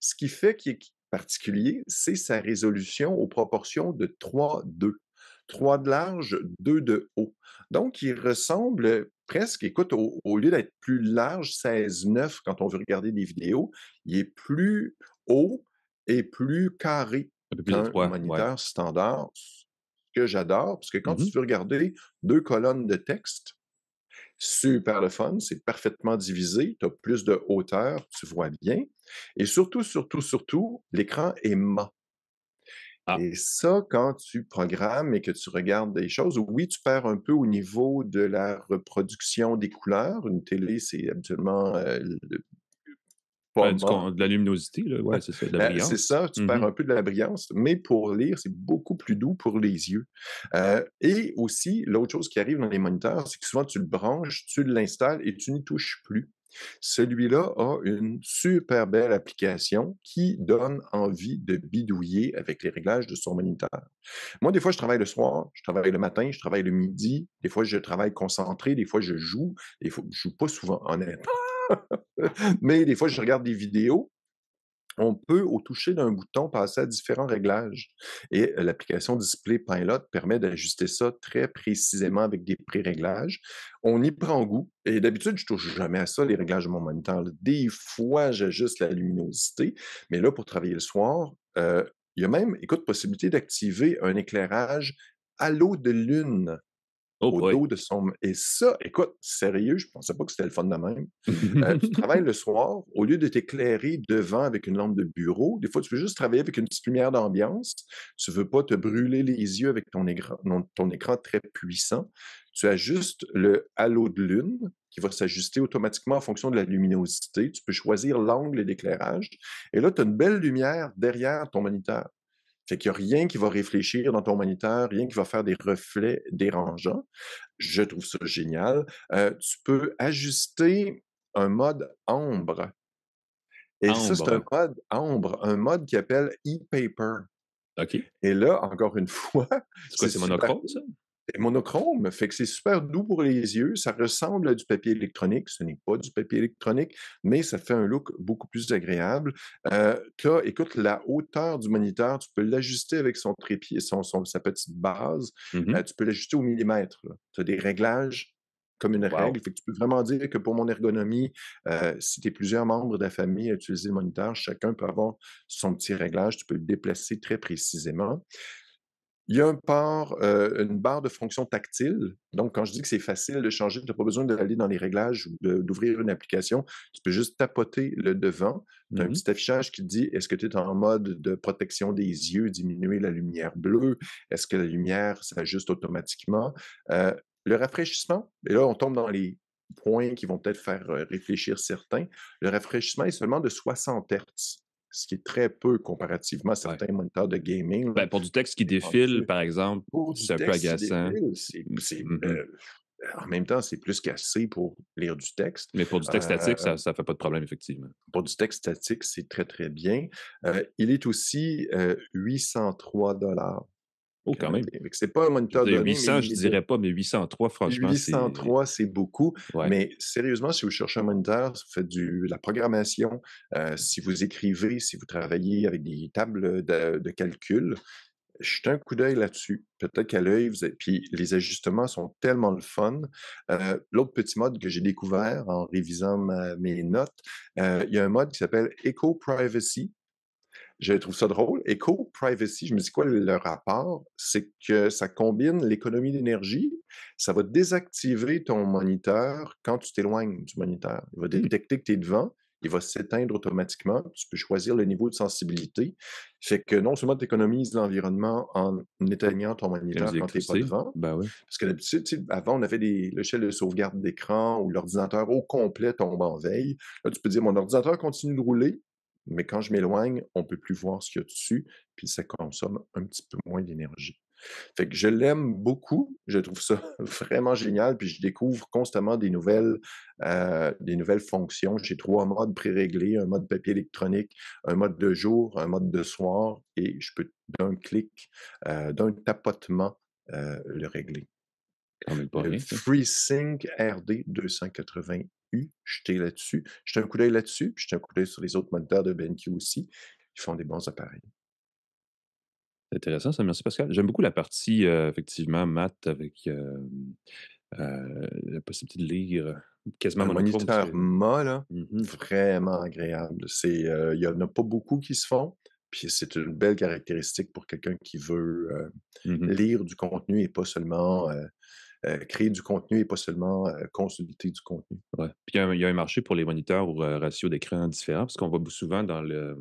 ce qui fait qu'il est particulier, c'est sa résolution aux proportions de 3:2, 3 de large, 2 de haut. Donc, il ressemble presque, écoute, au, lieu d'être plus large, 16:9 quand on veut regarder des vidéos, il est plus haut, plus carré ah, qu'un moniteur standard, ce que j'adore, parce que quand mmh tu veux regarder deux colonnes de texte, super le fun, c'est parfaitement divisé, tu as plus de hauteur, tu vois bien, et surtout, surtout, surtout, l'écran est mat. Ah. Et ça, quand tu programmes et que tu regardes des choses, oui, tu perds un peu au niveau de la reproduction des couleurs. Une télé, c'est absolument ben, de la luminosité, ben, c'est ça, tu mmh perds un peu de la brillance, mais pour lire, c'est beaucoup plus doux pour les yeux. Euh, et aussi, l'autre chose qui arrive dans les moniteurs, c'est que souvent tu le branches, tu l'installes et tu n'y touches plus. Celui-là a une super belle application qui donne envie de bidouiller avec les réglages de son moniteur. Moi, des fois, je travaille le soir, je travaille le matin, je travaille le midi, des fois, je travaille concentré, des fois, je joue, des fois, je joue pas souvent, honnêtement. Mais des fois, je regarde des vidéos on peut, au toucher d'un bouton, passer à différents réglages. Et euh, l'application Display Pilot permet d'ajuster ça très précisément avec des pré-réglages. On y prend goût. Et d'habitude, je touche jamais à ça, les réglages de mon moniteur. Des fois, j'ajuste la luminosité. Mais là, pour travailler le soir, euh, il y a même, écoute, possibilité d'activer un éclairage à l'eau de lune. Oh, au dos de son. Et ça, écoute, sérieux, je ne pensais pas que c'était le fun de même. Euh, tu *laughs* travailles le soir, au lieu de t'éclairer devant avec une lampe de bureau, des fois, tu peux juste travailler avec une petite lumière d'ambiance. Tu ne veux pas te brûler les yeux avec ton écran, ton écran très puissant. Tu ajustes le halo de lune qui va s'ajuster automatiquement en fonction de la luminosité. Tu peux choisir l'angle d'éclairage. Et là, tu as une belle lumière derrière ton moniteur. Fait qu'il n'y a rien qui va réfléchir dans ton moniteur, rien qui va faire des reflets dérangeants. Je trouve ça génial. Euh, tu peux ajuster un mode ombre. Et ça, c'est un mode ombre, un mode qui appelle e-paper. OK. Et là, encore une *laughs* fois. C'est quoi, c'est monochrome, ça? monochrome, fait que c'est super doux pour les yeux, ça ressemble à du papier électronique, ce n'est pas du papier électronique, mais ça fait un look beaucoup plus agréable. Euh, as, écoute, la hauteur du moniteur, tu peux l'ajuster avec son trépied, son, sa petite base, mmh euh, tu peux l'ajuster au millimètre. Tu as des réglages comme une règle. Fait que tu peux vraiment dire que pour mon ergonomie, euh, si tu es plusieurs membres de la famille à utiliser le moniteur, chacun peut avoir son petit réglage, tu peux le déplacer très précisément. Il y a un port, une barre de fonction tactile. Donc, quand je dis que c'est facile de changer, tu n'as pas besoin d'aller dans les réglages ou d'ouvrir une application. Tu peux juste tapoter le devant. Tu as un mmh petit affichage qui dit est-ce que tu es en mode de protection des yeux, diminuer la lumière bleue Est-ce que la lumière s'ajuste automatiquement Le rafraîchissement, et là, on tombe dans les points qui vont peut-être faire réfléchir certains. Le rafraîchissement est seulement de 60 Hz ce qui est très peu comparativement à certains moniteurs de gaming. Ben, pour du texte qui défile, par exemple, c'est un peu agaçant. Mmh euh, en même temps, c'est plus qu'assez pour lire du texte. Mais pour du texte statique, ça ne euh, fait pas de problème, effectivement. Pour du texte statique, c'est très, très bien. Euh, il est aussi 803 dollars. Oh, quand euh, même. C'est pas un moniteur de 800, je je dirais pas, mais 803, franchement. 803, c'est beaucoup. Mais sérieusement, si vous cherchez un moniteur, si vous faites de la programmation, euh, si vous écrivez, si vous travaillez avec des tables de, calcul, jetez un coup d'œil là-dessus. Peut-être qu'à l'œil, vous puis les ajustements sont tellement le fun. Euh, l'autre petit mode que j'ai découvert en révisant mes notes, il y a un mode qui s'appelle Eco Privacy je trouve ça drôle. Eco-privacy, je me dis quoi le rapport? C'est que ça combine l'économie d'énergie, ça va désactiver ton moniteur quand tu t'éloignes du moniteur. Il va mmh. détecter que tu es devant, il va s'éteindre automatiquement, tu peux choisir le niveau de sensibilité. Fait que non seulement tu économises l'environnement en éteignant ton moniteur quand tu n'es pas devant, ben parce que d'habitude, avant, on avait l'échelle de sauvegarde d'écran où l'ordinateur au complet tombe en veille. Là, tu peux dire, mon ordinateur continue de rouler, mais quand je m'éloigne, on ne peut plus voir ce qu'il y a dessus, puis ça consomme un petit peu moins d'énergie. Fait que je l'aime beaucoup, je trouve ça *laughs* vraiment génial, puis je découvre constamment des nouvelles, euh, des nouvelles fonctions. J'ai trois modes pré-réglés, un mode papier électronique, un mode de jour, un mode de soir, et je peux d'un clic, euh, d'un tapotement, euh, le régler. le FreeSync RD 280. U, jeter là-dessus. Jeter un coup d'œil là-dessus, puis jeter un coup d'œil sur les autres moniteurs de BenQ aussi. qui font des bons appareils. C'est intéressant, ça. Merci, Pascal. J'aime beaucoup la partie, euh, effectivement, maths avec euh, euh, la possibilité de lire quasiment mon moniteur mmh vraiment agréable. Il y n'y en a pas beaucoup qui se font, puis c'est une belle caractéristique pour quelqu'un qui veut mmh lire du contenu et pas seulement euh, créer du contenu et pas seulement euh, consulter du contenu. Ouais. Puis il y, a un, marché pour les moniteurs ou euh, ratio d'écran différents parce qu'on voit souvent dans, le,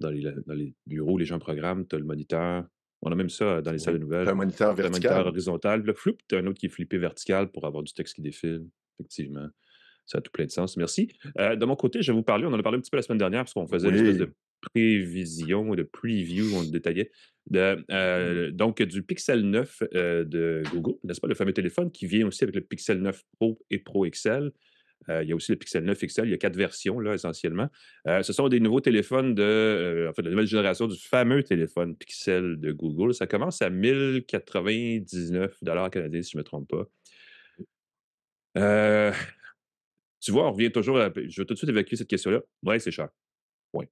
les, dans les bureaux, les gens programment, tu as le moniteur, on a même ça dans les salles de nouvelles. un moniteur vertical. Un moniteur horizontal. Le tu as un autre qui est flippé vertical pour avoir du texte qui défile. Effectivement. Ça a tout plein de sens. Merci. de mon côté, je vais vous parler, on en a parlé un petit peu la semaine dernière parce qu'on faisait une espèce de prévision, de preview, on le détaillait. Mmh. Euh, donc, du Pixel 9 euh, de Google, n'est-ce pas, le fameux téléphone qui vient aussi avec le Pixel 9 Pro et Pro XL. Euh, il y a aussi le Pixel 9 XL, il y a quatre versions, là, essentiellement. ce sont des nouveaux téléphones de, en fait, la nouvelle génération du fameux téléphone Pixel de Google. Ça commence à 1099 canadiens, si je ne me trompe pas. tu vois, on revient toujours à. Je veux tout de suite évacuer cette question-là. Oui, c'est cher. Oui.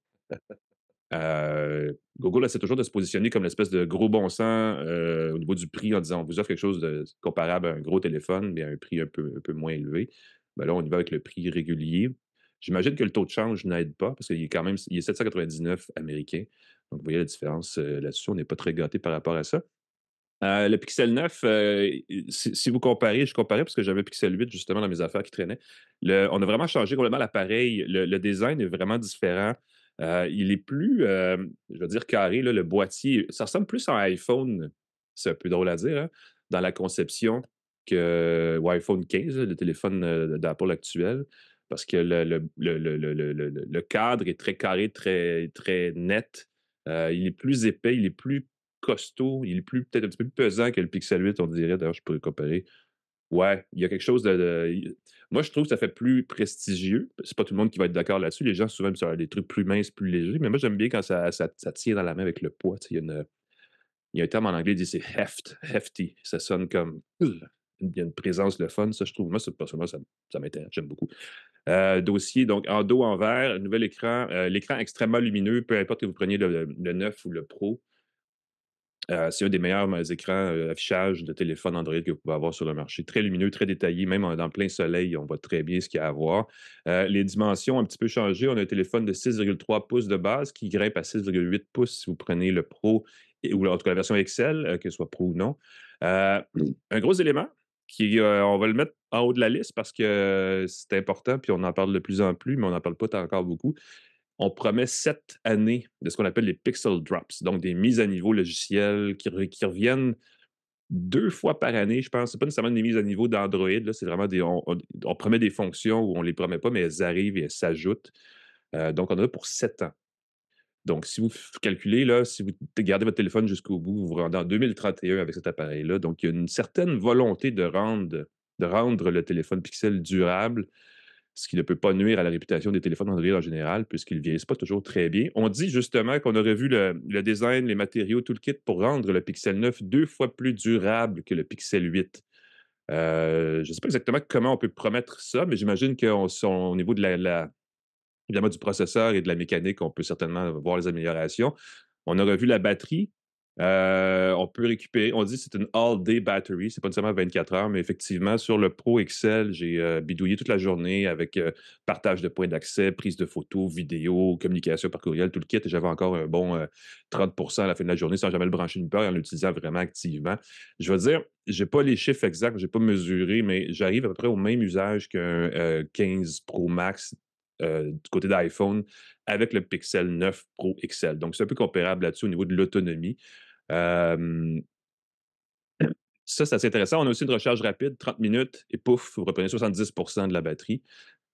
Euh, Google essaie toujours de se positionner comme l'espèce de gros bon sens euh, au niveau du prix en disant on vous offre quelque chose de comparable à un gros téléphone, mais à un prix un peu, peu moins élevé. Ben là, on y va avec le prix régulier. J'imagine que le taux de change n'aide pas parce qu'il est quand même il est 799 américains. Donc, vous voyez la différence euh, là-dessus. On n'est pas très gâté par rapport à ça. le Pixel 9, si, vous comparez, je comparais parce que j'avais Pixel 8 justement dans mes affaires qui traînaient. on a vraiment changé complètement l'appareil. le, design est vraiment différent. Euh, il est plus, euh, je veux dire, carré, le boîtier. Ça ressemble plus à un iPhone, c'est un peu drôle à dire, hein, dans la conception que ou iPhone 15, le téléphone euh, d'Apple actuel, parce que le, cadre est très carré, très, très net. il est plus épais, il est plus costaud, il est plus peut-être un petit peu plus pesant que le Pixel 8, on dirait. D'ailleurs, je pourrais comparer ouais, il y a quelque chose de, Moi, je trouve que ça fait plus prestigieux. C'est pas tout le monde qui va être d'accord là-dessus. Les gens, souvent, ils sur des trucs plus minces, plus légers. Mais moi, j'aime bien quand ça, ça, tire dans la main avec le poids. Il y, a une... il y a un terme en anglais qui dit c'est heft, hefty. Ça sonne comme. Il y a une présence, de fun. Ça, je trouve. Moi, ça, ça m'intéresse. J'aime beaucoup. Euh, dossier, donc en dos, en vert, nouvel écran, euh, l'écran extrêmement lumineux, peu importe que vous preniez le, neuf ou le Pro. Euh, c'est un des meilleurs euh, écrans d'affichage euh, de téléphone Android que vous pouvez avoir sur le marché. Très lumineux, très détaillé, même dans plein soleil, on voit très bien ce qu'il y a à voir. les dimensions ont un petit peu changé. On a un téléphone de 6,3 pouces de base qui grimpe à 6,8 pouces si vous prenez le Pro ou en la version Excel, que ce soit Pro ou non. un gros élément qui, on va le mettre en haut de la liste parce que c'est important, puis on en parle de plus en plus, mais on n'en parle pas encore beaucoup on promet sept années de ce qu'on appelle les pixel drops, donc des mises à niveau logicielles qui, reviennent deux fois par année, je pense. Ce pas nécessairement des mises à niveau d'Android, c'est vraiment des. On, promet des fonctions où on ne les promet pas, mais elles arrivent et elles s'ajoutent. Euh, donc, on en a pour sept ans. Donc, si vous calculez, là, si vous gardez votre téléphone jusqu'au bout, vous vous rendez en 2031 avec cet appareil-là. Donc, il y a une certaine volonté de rendre le téléphone Pixel durable ce qui ne peut pas nuire à la réputation des téléphones Android en général, puisqu'ils ne vieillissent pas toujours très bien. On dit justement qu'on aurait vu le, design, les matériaux, tout le kit pour rendre le Pixel 9 deux fois plus durable que le Pixel 8. Euh, je ne sais pas exactement comment on peut promettre ça, mais j'imagine qu'au niveau de la, la, du processeur et de la mécanique, on peut certainement voir les améliorations. On aurait vu la batterie, euh, on peut récupérer, on dit que c'est une all-day battery, c'est pas nécessairement 24 heures, mais effectivement, sur le Pro Excel, j'ai euh, bidouillé toute la journée avec euh, partage de points d'accès, prise de photos, vidéo, communication par courriel, tout le kit, et j'avais encore un bon 30 à la fin de la journée sans jamais le brancher une peur et en l'utilisant vraiment activement. Je veux dire, j'ai pas les chiffres exacts, j'ai pas mesuré, mais j'arrive à peu près au même usage qu'un 15 Pro Max euh, du côté d'iPhone avec le Pixel 9 Pro XL. Donc, c'est un peu comparable là-dessus au niveau de l'autonomie. ça, c'est assez intéressant. On a aussi une recharge rapide, 30 minutes, et pouf, vous reprenez 70 de la batterie,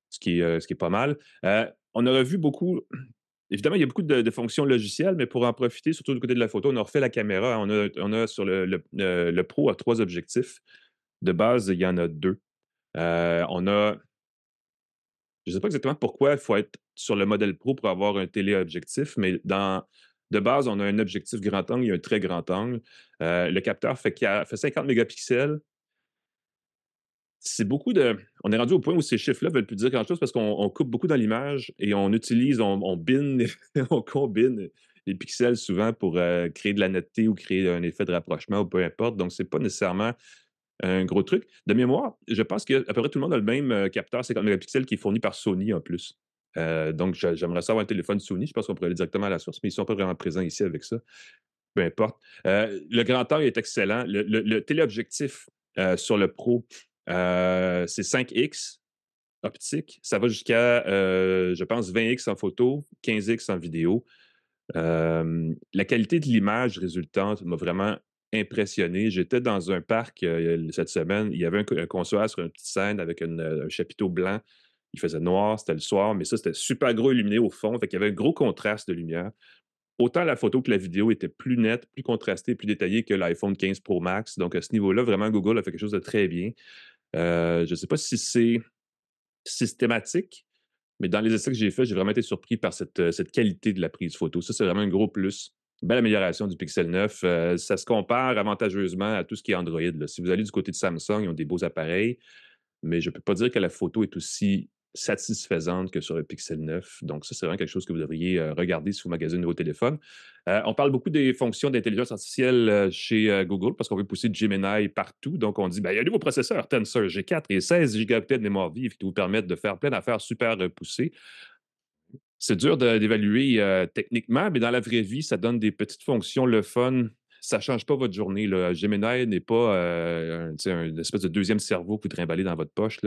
ce qui est, euh, ce qui est pas mal. Euh, on a revu beaucoup, Évidemment, il y a beaucoup de, fonctions logicielles, mais pour en profiter, surtout du côté de la photo, on a refait la caméra. On a, sur le, Pro à trois objectifs. De base, il y en a deux. on a je ne sais pas exactement pourquoi il faut être sur le modèle pro pour avoir un téléobjectif, mais de base, on a un objectif grand angle et un très grand angle. Euh, le capteur fait, 50 mégapixels. C'est beaucoup de. On est rendu au point où ces chiffres-là ne veulent plus dire grand-chose parce qu'on coupe beaucoup dans l'image et on utilise, on, bine, *laughs* on combine les pixels souvent pour euh, créer de la netteté ou créer un effet de rapprochement ou peu importe. Donc, ce n'est pas nécessairement un gros truc. De mémoire, je pense qu'à peu près tout le monde a le même euh, capteur 50 pixel qui est fourni par Sony en plus. Euh, donc, j'aimerais savoir un téléphone Sony. Je pense qu'on pourrait aller directement à la source, mais ils ne sont pas vraiment présents ici avec ça. Peu importe. Euh, le grand angle est excellent. Le, téléobjectif sur le Pro, c'est 5X optique. Ça va jusqu'à, je pense, 20X en photo, 15X en vidéo. la qualité de l'image résultante m'a vraiment impressionné. J'étais dans un parc euh, cette semaine. Il y avait un, concert sur une petite scène avec euh, un chapiteau blanc. Il faisait noir, c'était le soir, mais ça, c'était super gros illuminé au fond. Fait qu'il y avait un gros contraste de lumière. Autant la photo que la vidéo était plus nette, plus contrastée, plus détaillée que l'iPhone 15 Pro Max. Donc, à ce niveau-là, vraiment, Google a fait quelque chose de très bien. Euh, je ne sais pas si c'est systématique, mais dans les essais que j'ai faits, j'ai vraiment été surpris par cette, cette qualité de la prise photo. Ça, c'est vraiment un gros plus Belle amélioration du Pixel 9. Euh, ça se compare avantageusement à tout ce qui est Android. Si vous allez du côté de Samsung, ils ont des beaux appareils, mais je ne peux pas dire que la photo est aussi satisfaisante que sur le Pixel 9. Donc, ça, c'est vraiment quelque chose que vous devriez euh, regarder si vous magasinez vos téléphones. Euh, on parle beaucoup des fonctions d'intelligence artificielle chez Google parce qu'on veut pousser Gemini partout. Donc, on dit, ben, il y a un nouveau processeur Tensor G4 et 16 Go de mémoire vive qui vous permettent de faire plein d'affaires super poussées c'est dur d'évaluer techniquement, mais dans la vraie vie, ça donne des petites fonctions, le fun. Ça ne change pas votre journée. Là. Gemini n'est pas une espèce de deuxième cerveau que vous trimballez dans votre poche.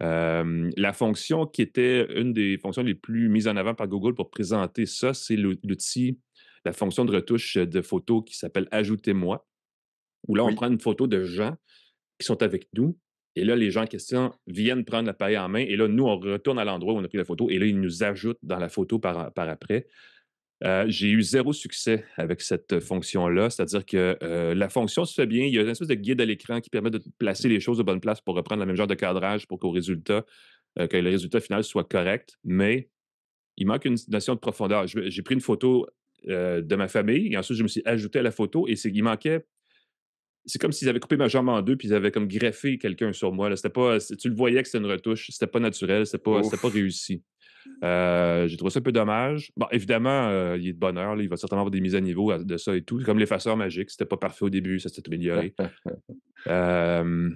la fonction qui était une des fonctions les plus mises en avant par Google pour présenter ça, c'est l'outil, la fonction de retouche de photos qui s'appelle Ajoutez-moi, où là, on prend une photo de gens qui sont avec nous, et là, les gens en question viennent prendre l'appareil en main. Et là, nous, on retourne à l'endroit où on a pris la photo. Et là, ils nous ajoutent dans la photo par, après. Euh, j'ai eu zéro succès avec cette fonction-là, c'est-à-dire que euh, la fonction se fait bien. Il y a une espèce de guide à l'écran qui permet de placer les choses de bonne place pour reprendre le même genre de cadrage pour qu'au résultat, euh, que le résultat final soit correct. Mais il manque une notion de profondeur. J'ai pris une photo de ma famille et ensuite je me suis ajouté à la photo et il manquait c'est comme s'ils avaient coupé ma jambe en deux, puis ils avaient comme greffé quelqu'un sur moi. C'était pas, tu le voyais que c'était une retouche, c'était pas naturel, c'était pas, pas réussi. Euh, j'ai trouvé ça un peu dommage. Bon, évidemment, il euh, il est de bonheur, il va certainement avoir des mises à niveau de ça et tout. Comme l'effaceur magique, c'était pas parfait au début, ça s'est amélioré. *laughs* Euh,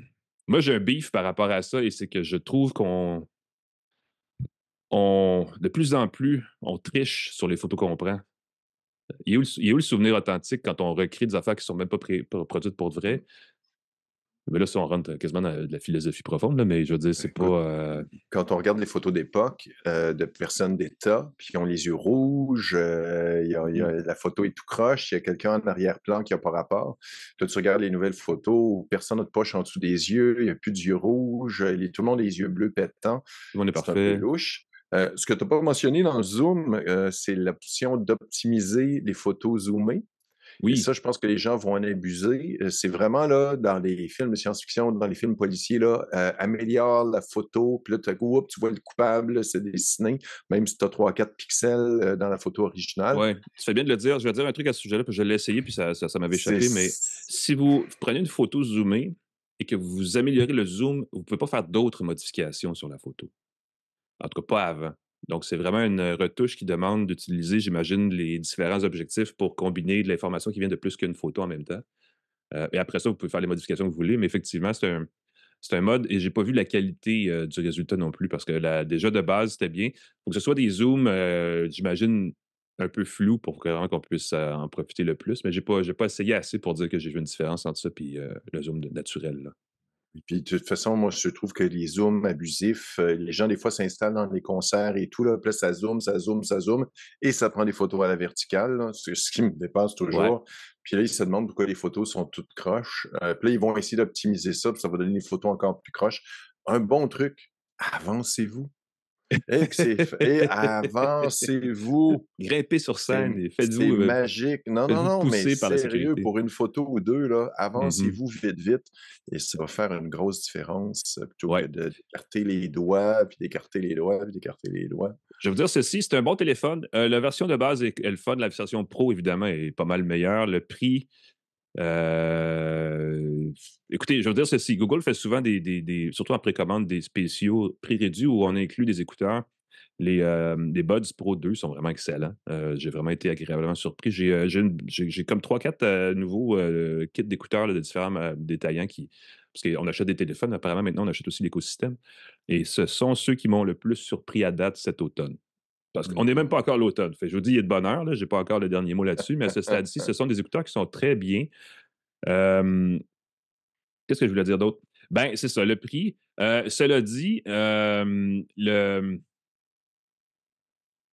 moi, j'ai un beef par rapport à ça, et c'est que je trouve qu'on on, de plus en plus, on triche sur les photos qu'on prend. Il y a où le, souvenir authentique quand on recrée des affaires qui ne sont même pas produites pour de vrai? Mais là, si on rentre euh, quasiment dans la philosophie profonde, mais je veux dire, c'est pas. Euh, quand on regarde les photos d'époque euh, de personnes d'État, puis qui ont les yeux rouges, mmh. la photo est tout croche, il y a quelqu'un en arrière-plan qui n'a pas rapport. tu regardes les nouvelles photos où personne n'a de poche en dessous des yeux, il n'y a plus yeux rouges, tout le monde a les yeux bleus pétants. Tout le est parfait. Euh, ce que tu n'as pas mentionné dans le Zoom, euh, c'est l'option d'optimiser les photos zoomées. Oui. ça, je pense que les gens vont en abuser. Euh, c'est vraiment là, dans les films de science-fiction, dans les films policiers, là, améliore la photo, puis là, tu vois le coupable, c'est dessiné, même si tu as 3-4 pixels dans la photo originale. Oui, tu fais bien de le dire. Je vais dire un truc à ce sujet-là, puis je l'ai essayé, puis ça, m'avait échappé. Mais si vous prenez une photo zoomée et que vous améliorez le zoom, vous ne pouvez pas faire d'autres modifications sur la photo. En tout cas, pas avant. Donc, c'est vraiment une euh, retouche qui demande d'utiliser, j'imagine, les différents objectifs pour combiner de l'information qui vient de plus qu'une photo en même temps. Euh, et après ça, vous pouvez faire les modifications que vous voulez, mais effectivement, c'est un, c'est un mode et je n'ai pas vu la qualité euh, du résultat non plus parce que déjà de base, c'était bien. Il faut que ce soit des zooms, j'imagine, un peu flous pour qu'on puisse en profiter le plus, mais j'ai pas, pas essayé assez pour dire que j'ai vu une différence entre ça et le zoom naturel. Là. Puis de toute façon, moi, je trouve que les zooms abusifs, euh, les gens, des fois, s'installent dans les concerts et tout, là, puis ça zoome, ça zoome, ça zoome, et ça prend des photos à la verticale, ce qui me dépasse toujours. Puis là, ils se demandent pourquoi les photos sont toutes croches. Euh, puis là, ils vont essayer d'optimiser ça, puis ça va donner des photos encore plus croches. Un bon truc, avancez-vous. Et, avancez-vous. Grimpez sur scène et faites-vous. C'est euh, magique. Non, non, non, mais sérieux, pour une photo ou deux, là, mmh avancez-vous vite, vite. Et ça va faire une grosse différence euh, plutôt que d'écarter les doigts, puis d'écarter les doigts, puis d'écarter les doigts. Je vais vous dire ceci, c'est un bon téléphone. Euh, la version de base est le fun. La version pro, évidemment, est pas mal meilleure. Le prix euh, écoutez, je veux dire ceci, Google fait souvent des, surtout en précommande, des spéciaux prix réduits où on inclut des écouteurs. Les, euh, Buds Pro 2 sont vraiment excellents. Euh, j'ai vraiment été agréablement surpris. J'ai, j'ai, comme trois, quatre nouveaux kits d'écouteurs de différents détaillants qui. Parce qu'on achète des téléphones, apparemment maintenant on achète aussi l'écosystème. Et ce sont ceux qui m'ont le plus surpris à date cet automne. Parce mm. qu'on n'est même pas encore l'automne. je vous dis, il est de bonheur, je n'ai pas encore le dernier mot là-dessus, mais à ce stade-ci, ce sont des écouteurs qui sont très bien. Qu'est-ce que je voulais dire d'autre? Ben, c'est ça, le prix. Euh, cela dit, le...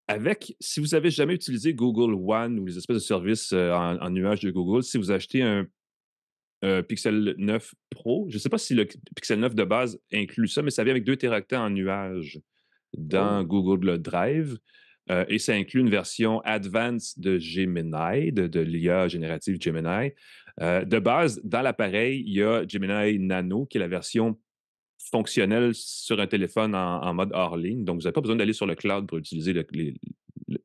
avec, si vous n'avez jamais utilisé Google One ou les espèces de services euh, en, en nuage de Google, si vous achetez un Pixel 9 Pro. Je ne sais pas si le Pixel 9 de base inclut ça, mais ça vient avec deux teracteurs en nuage. Oh. dans Google Drive. Euh, et ça inclut une version advanced de Gemini, de, l'IA générative Gemini. Euh, de base, dans l'appareil, il y a Gemini Nano, qui est la version fonctionnelle sur un téléphone en, mode hors ligne. Donc, vous n'avez pas besoin d'aller sur le cloud pour utiliser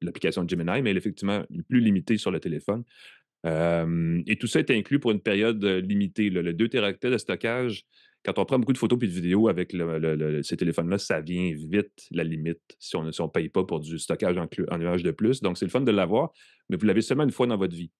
l'application Gemini, mais elle est effectivement plus limitée sur le téléphone. Euh, et tout ça est inclus pour une période limitée. Le 2 Teraoctets de stockage, quand on prend beaucoup de photos et de vidéos avec ces téléphones-là, ça vient vite la limite si on ne paye pas pour du stockage en, nuage de plus. Donc, c'est le fun de l'avoir, mais vous l'avez seulement une fois dans votre vie.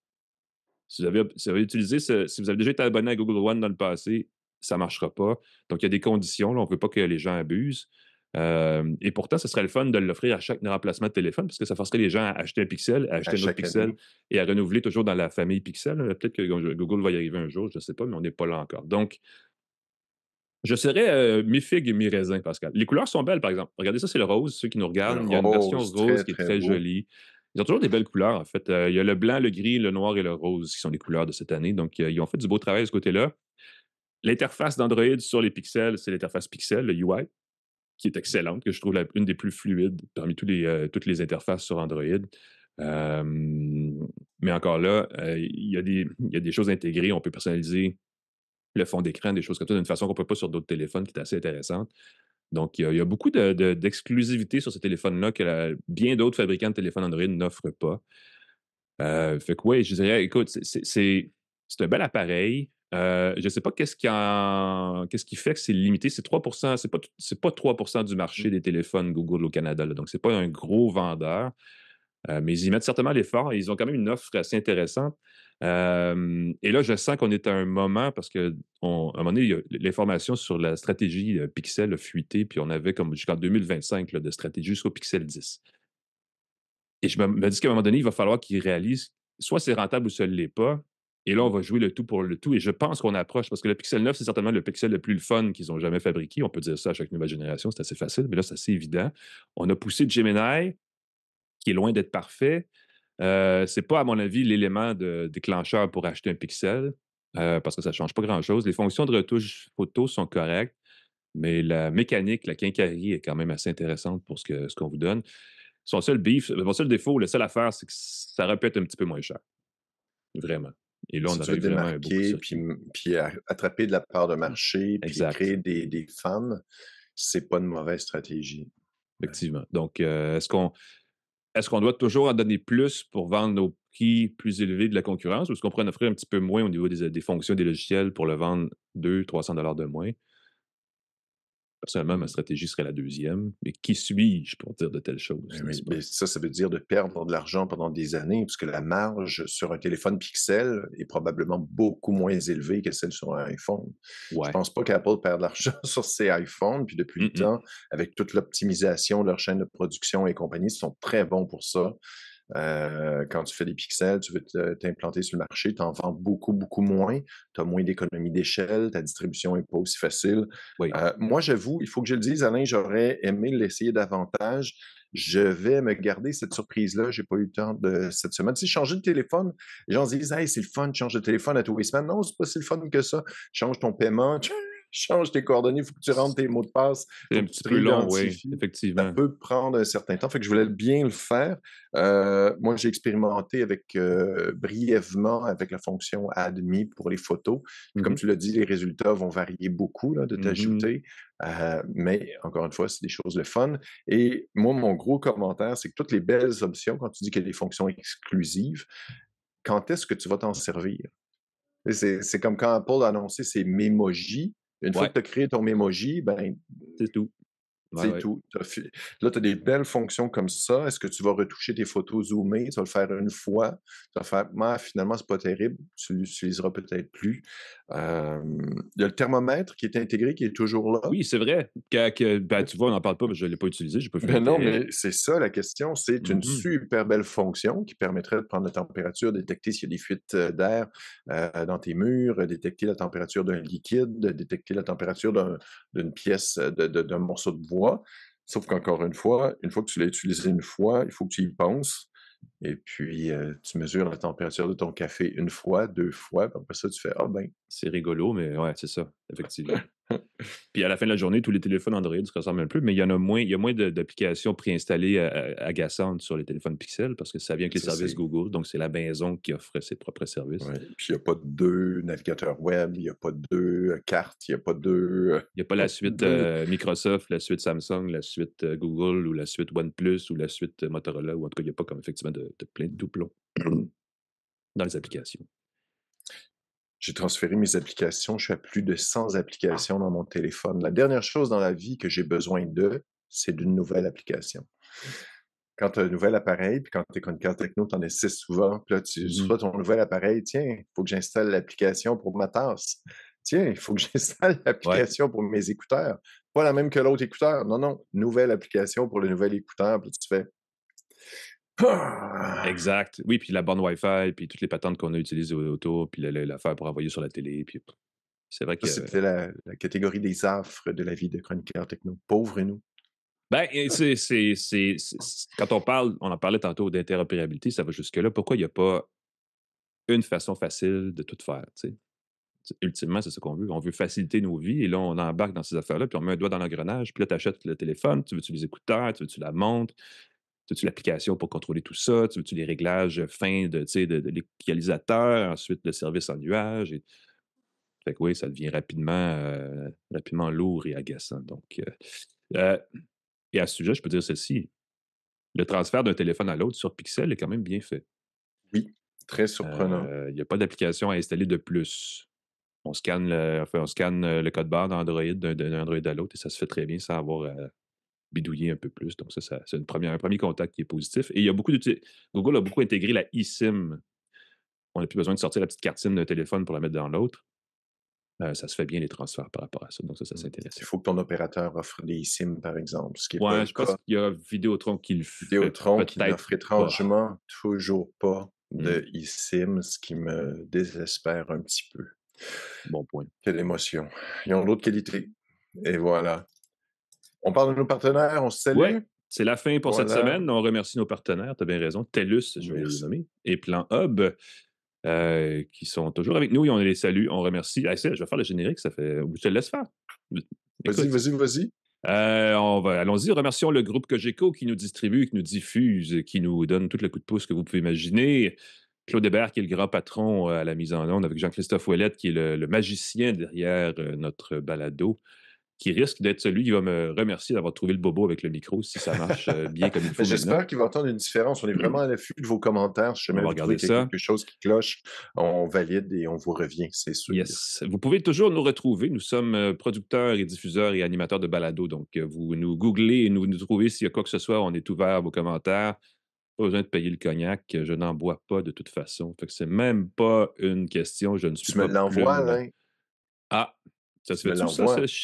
Si vous avez, si vous avez déjà été abonné à Google One dans le passé, ça ne marchera pas. Donc, il y a des conditions. on ne veut pas que les gens abusent. Euh, et pourtant, ce serait le fun de l'offrir à chaque remplacement de téléphone, parce que ça forcerait les gens à acheter un pixel, à acheter un autre pixel et à renouveler toujours dans la famille pixel. Peut-être que Google va y arriver un jour, je ne sais pas, mais on n'est pas là encore. Donc, je serais euh, mes figues et mes raisins, Pascal. Les couleurs sont belles, par exemple. Regardez ça, c'est le rose. Ceux qui nous regardent, il y a une version rose qui est très, jolie. Ils ont toujours des belles couleurs, en fait. Euh, il y a le blanc, le gris, le noir et le rose qui sont les couleurs de cette année. Donc, euh, ils ont fait du beau travail de ce côté-là. L'interface d'Android sur les pixels, c'est l'interface pixel, le UI, qui est excellente, que je trouve la, une des plus fluides parmi tous les, toutes les interfaces sur Android. mais encore là, il y a des choses intégrées. On peut personnaliser le fond d'écran, des choses comme ça, d'une façon qu'on ne peut pas sur d'autres téléphones, qui est assez intéressante. Donc, il y, a, beaucoup d'exclusivité sur ce téléphone-là que bien d'autres fabricants de téléphones Android n'offrent pas. Euh, fait que oui, je dirais, écoute, c'est un bel appareil. Euh, je ne sais pas qu'est-ce qui, qui, fait que c'est limité. C'est 3 c'est pas, pas 3 du marché mmh. des téléphones Google au Canada. Donc, ce n'est pas un gros vendeur. Euh, mais ils y mettent certainement l'effort ils ont quand même une offre assez intéressante. et là, je sens qu'on est à un moment parce qu'à un moment donné, il y a l'information sur la stratégie euh, Pixel a fuité, puis on avait comme jusqu'en 2025 de stratégie jusqu'au Pixel 10. Et je me, dis qu'à un moment donné, il va falloir qu'ils réalisent soit c'est rentable ou ça ne l'est pas. Et là, on va jouer le tout pour le tout. Et je pense qu'on approche, parce que le Pixel 9, c'est certainement le Pixel le plus fun qu'ils ont jamais fabriqué. On peut dire ça à chaque nouvelle génération, c'est assez facile, mais là, c'est assez évident. On a poussé Gemini, qui est loin d'être parfait. ce n'est pas, à mon avis, l'élément de déclencheur pour acheter un pixel, parce que ça ne change pas grand-chose. Les fonctions de retouche photo sont correctes, mais la mécanique, la quincaillerie est quand même assez intéressante pour ce qu'on ce qu'on vous donne. Son seul beef, son seul défaut, la seule affaire, c'est que ça être un petit peu moins cher. Vraiment. Et là, on aurait vraiment un puis, puis attraper de la part de mmh. marché, puis créer des, des fans, c'est pas une mauvaise stratégie. Effectivement. Donc, est-ce qu'on est-ce qu'on doit toujours en donner plus pour vendre nos prix plus élevés de la concurrence ou est-ce qu'on pourrait en offrir un petit peu moins au niveau des, fonctions des logiciels pour le vendre 200-300 de moins? Personnellement, ma stratégie serait la deuxième. Mais qui suis-je pour dire de telles choses? Ben ben ça, ça veut dire de perdre de l'argent pendant des années, puisque la marge sur un téléphone Pixel est probablement beaucoup moins élevée que celle sur un iPhone. Je Je pense pas qu'Apple perde de l'argent *laughs* sur ses iPhones. Puis depuis longtemps, le temps, avec toute l'optimisation de leur chaîne de production et compagnie, ils sont très bons pour ça. Euh, quand tu fais des pixels, tu veux euh, t'implanter sur le marché, tu en vends beaucoup, beaucoup moins, tu as moins d'économie d'échelle, ta distribution n'est pas aussi facile. Euh, moi, j'avoue, il faut que je le dise, Alain, j'aurais aimé l'essayer davantage. Je vais me garder cette surprise-là. J'ai pas eu le temps de cette semaine. Si changer de téléphone, les gens se disent Hey, c'est le fun, change de téléphone à tous les semaines. Non, c'est pas si le fun que ça. Change ton paiement, change tes coordonnées, il faut que tu rentres tes mots de passe. C'est un petit peu long, oui, effectivement. Ça peut prendre un certain temps. Fait que je voulais bien le faire. Euh, moi, j'ai expérimenté avec euh, brièvement avec la fonction ADMI pour les photos. Comme mmh tu l'as dit, les résultats vont varier beaucoup de mmh t'ajouter. Euh, mais encore une fois, c'est des choses de fun. Et moi, mon gros commentaire, c'est que toutes les belles options, quand tu dis qu'il y a des fonctions exclusives, quand est-ce que tu vas t'en servir? C'est comme quand Apple a annoncé ses Memoji, une fois que tu as créé ton emoji, ben, c'est tout. C'est tout. Là, tu as des belles fonctions comme ça. Est-ce que tu vas retoucher tes photos zoomées? Tu vas le faire une fois. Tu vas faire, «Ah, finalement, c'est pas terrible. Tu l'utiliseras peut-être plus. Il y a le thermomètre qui est intégré, qui est toujours là. Oui, c'est vrai. Que, ben, tu vois, on n'en parle pas, mais je ne l'ai pas utilisé. je peux. Ben non, mais c'est ça la question. C'est une mmh super belle fonction qui permettrait de prendre la température, détecter s'il y a des fuites euh, d'air euh, dans tes murs, détecter la température d'un liquide, détecter la température d'une pièce, euh, d'un morceau de bois. Sauf qu'encore une fois, une fois que tu l'as utilisé une fois, il faut que tu y penses. Et puis, tu mesures la température de ton café une fois, deux fois. après ça, tu fais Ah, ben. C'est rigolo, mais ouais, c'est ça, effectivement. *laughs* Puis à la fin de la journée, tous les téléphones Android se ressemblent un peu, mais il y en a moins, il y a moins d'applications préinstallées euh, euh, agaçantes sur les téléphones Pixel parce que ça vient avec les services Google, donc c'est la maison qui offre ses propres services. Puis il n'y a pas deux navigateurs web, il n'y a pas deux euh, cartes, il n'y a pas deux. Il n'y a pas la suite Microsoft, la suite Samsung, la suite Google ou la suite OnePlus ou la suite Motorola, ou en tout cas, il n'y a pas comme effectivement de, de plein de doublons *clears throat* dans les applications. J'ai transféré mes applications. Je suis à plus de 100 ah. applications dans mon téléphone. La dernière chose dans la vie que j'ai besoin de, c'est d'une nouvelle application. Quand tu as un nouvel appareil, puis quand tu es chroniqueur techno, tu en six souvent. Puis là, tu vois mmh ton nouvel appareil. Tiens, il faut que j'installe l'application pour ma tasse. Tiens, il faut que *laughs* j'installe l'application pour mes écouteurs. Pas la même que l'autre écouteur. Non, non, nouvelle application pour le nouvel écouteur. Puis tu fais Exact. Oui, puis la borne Wi-Fi, puis toutes les patentes qu'on a utilisées autour, puis l'affaire pour envoyer sur la télé, puis c'est vrai que... C'était la, catégorie des affres de la vie de chroniqueur techno. Pauvre nous. Ben, c'est... Quand on parle, on en parlait tantôt d'interopérabilité, ça va jusque-là. Pourquoi il n'y a pas une façon facile de tout faire, tu sais? ultimement, c'est ce qu'on veut. On veut faciliter nos vies et là, on embarque dans ces affaires-là, puis on met un doigt dans l'engrenage, puis là, tu achètes le téléphone, tu veux-tu les écouteurs, tu veux-tu la montre, As-tu l'application pour contrôler tout ça? Tu veux-tu les réglages fins de, de, de ensuite le service en nuage? Et... Fait que oui, ça devient rapidement, rapidement lourd et agaçant. Donc, euh, et à ce sujet, je peux dire ceci. Le transfert d'un téléphone à l'autre sur Pixel est quand même bien fait. Oui, très surprenant. Euh, il n'y a pas d'application à installer de plus. On scanne le, on scanne le code barre d'Android d'un Android à l'autre et ça se fait très bien sans avoir bidouiller un peu plus. Donc, ça, c'est un premier contact qui est positif. Et il y a beaucoup de. Google a beaucoup intégré la eSIM. On n'a plus besoin de sortir la petite cartine d'un téléphone pour la mettre dans l'autre. Euh, ça se fait bien les transferts par rapport à ça. Donc, ça, ça s'intéresse. Mmh. Il faut que ton opérateur offre des SIM, par exemple. Ce qui je pense qu'il y a Vidéotron qui le fait. Vidéotron qui n'offre étrangement toujours pas de mmh. eSIM, ce qui me désespère un petit peu. Bon point. Quelle émotion. Ils ont d'autres qualités. Et voilà. On parle de nos partenaires, on se salue. c'est la fin pour cette semaine. On remercie nos partenaires, tu as bien raison. TELUS, je vais les nommer, et Plan Hub. Euh, qui sont toujours avec nous et on les salue, on remercie. Ah, je vais faire le générique, ça fait. Je te laisse faire. Vas-y, vas-y, vas-y. Euh, va, allons-y, remercions le groupe Cogeco qui nous distribue, qui nous diffuse, qui nous donne tout le coup de pouce que vous pouvez imaginer. Claude Hébert, qui est le grand patron euh, à la mise en onde, avec Jean-Christophe Ouellette, qui est le magicien derrière notre balado qui risque d'être celui qui va me remercier d'avoir trouvé le bobo avec le micro si ça marche euh, bien comme il *laughs* faut. J'espère qu'il va entendre une différence. On est vraiment à l'affût de vos commentaires. Si jamais regarder ça. quelque chose qui cloche, on valide et on vous revient, c'est sûr. Yes. Vous pouvez toujours nous retrouver. Nous sommes euh, producteurs et diffuseurs et animateurs de balado. Donc, euh, vous nous googlez et nous, nous trouvez s'il y a quoi que ce soit. On est ouvert à vos commentaires. Pas besoin de payer le cognac. Je n'en bois pas de toute façon. Fait que c'est même pas une question. Je ne suis pas. Tu me l'envoies, là? Ah, ça se fait ça,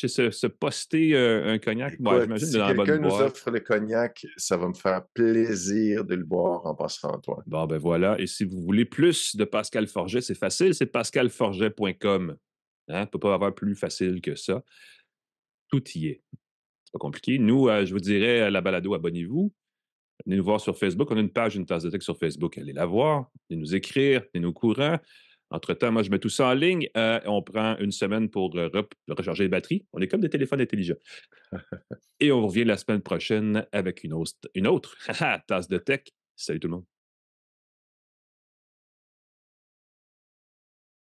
se, se, poster euh, un cognac? si quelqu'un nous offre le cognac, ça va me faire plaisir de le boire en passant toi. Bon, ben voilà. Et si vous voulez plus de Pascal Forget, c'est facile, c'est pascalforget.com. Il hein? ne peut pas avoir plus facile que ça. Tout y est. C'est pas compliqué. Nous, euh, je vous dirais, à la balado, abonnez-vous. Venez nous voir sur Facebook. On a une page, une tasse de texte sur Facebook. Allez la voir. Venez nous écrire. Venez nous courir. Entre-temps, moi, je mets tout ça en ligne. Euh, on prend une semaine pour euh, recharger les batteries. On est comme des téléphones intelligents. *laughs* Et on revient la semaine prochaine avec une autre, une autre *laughs* tasse de tech. Salut tout le monde.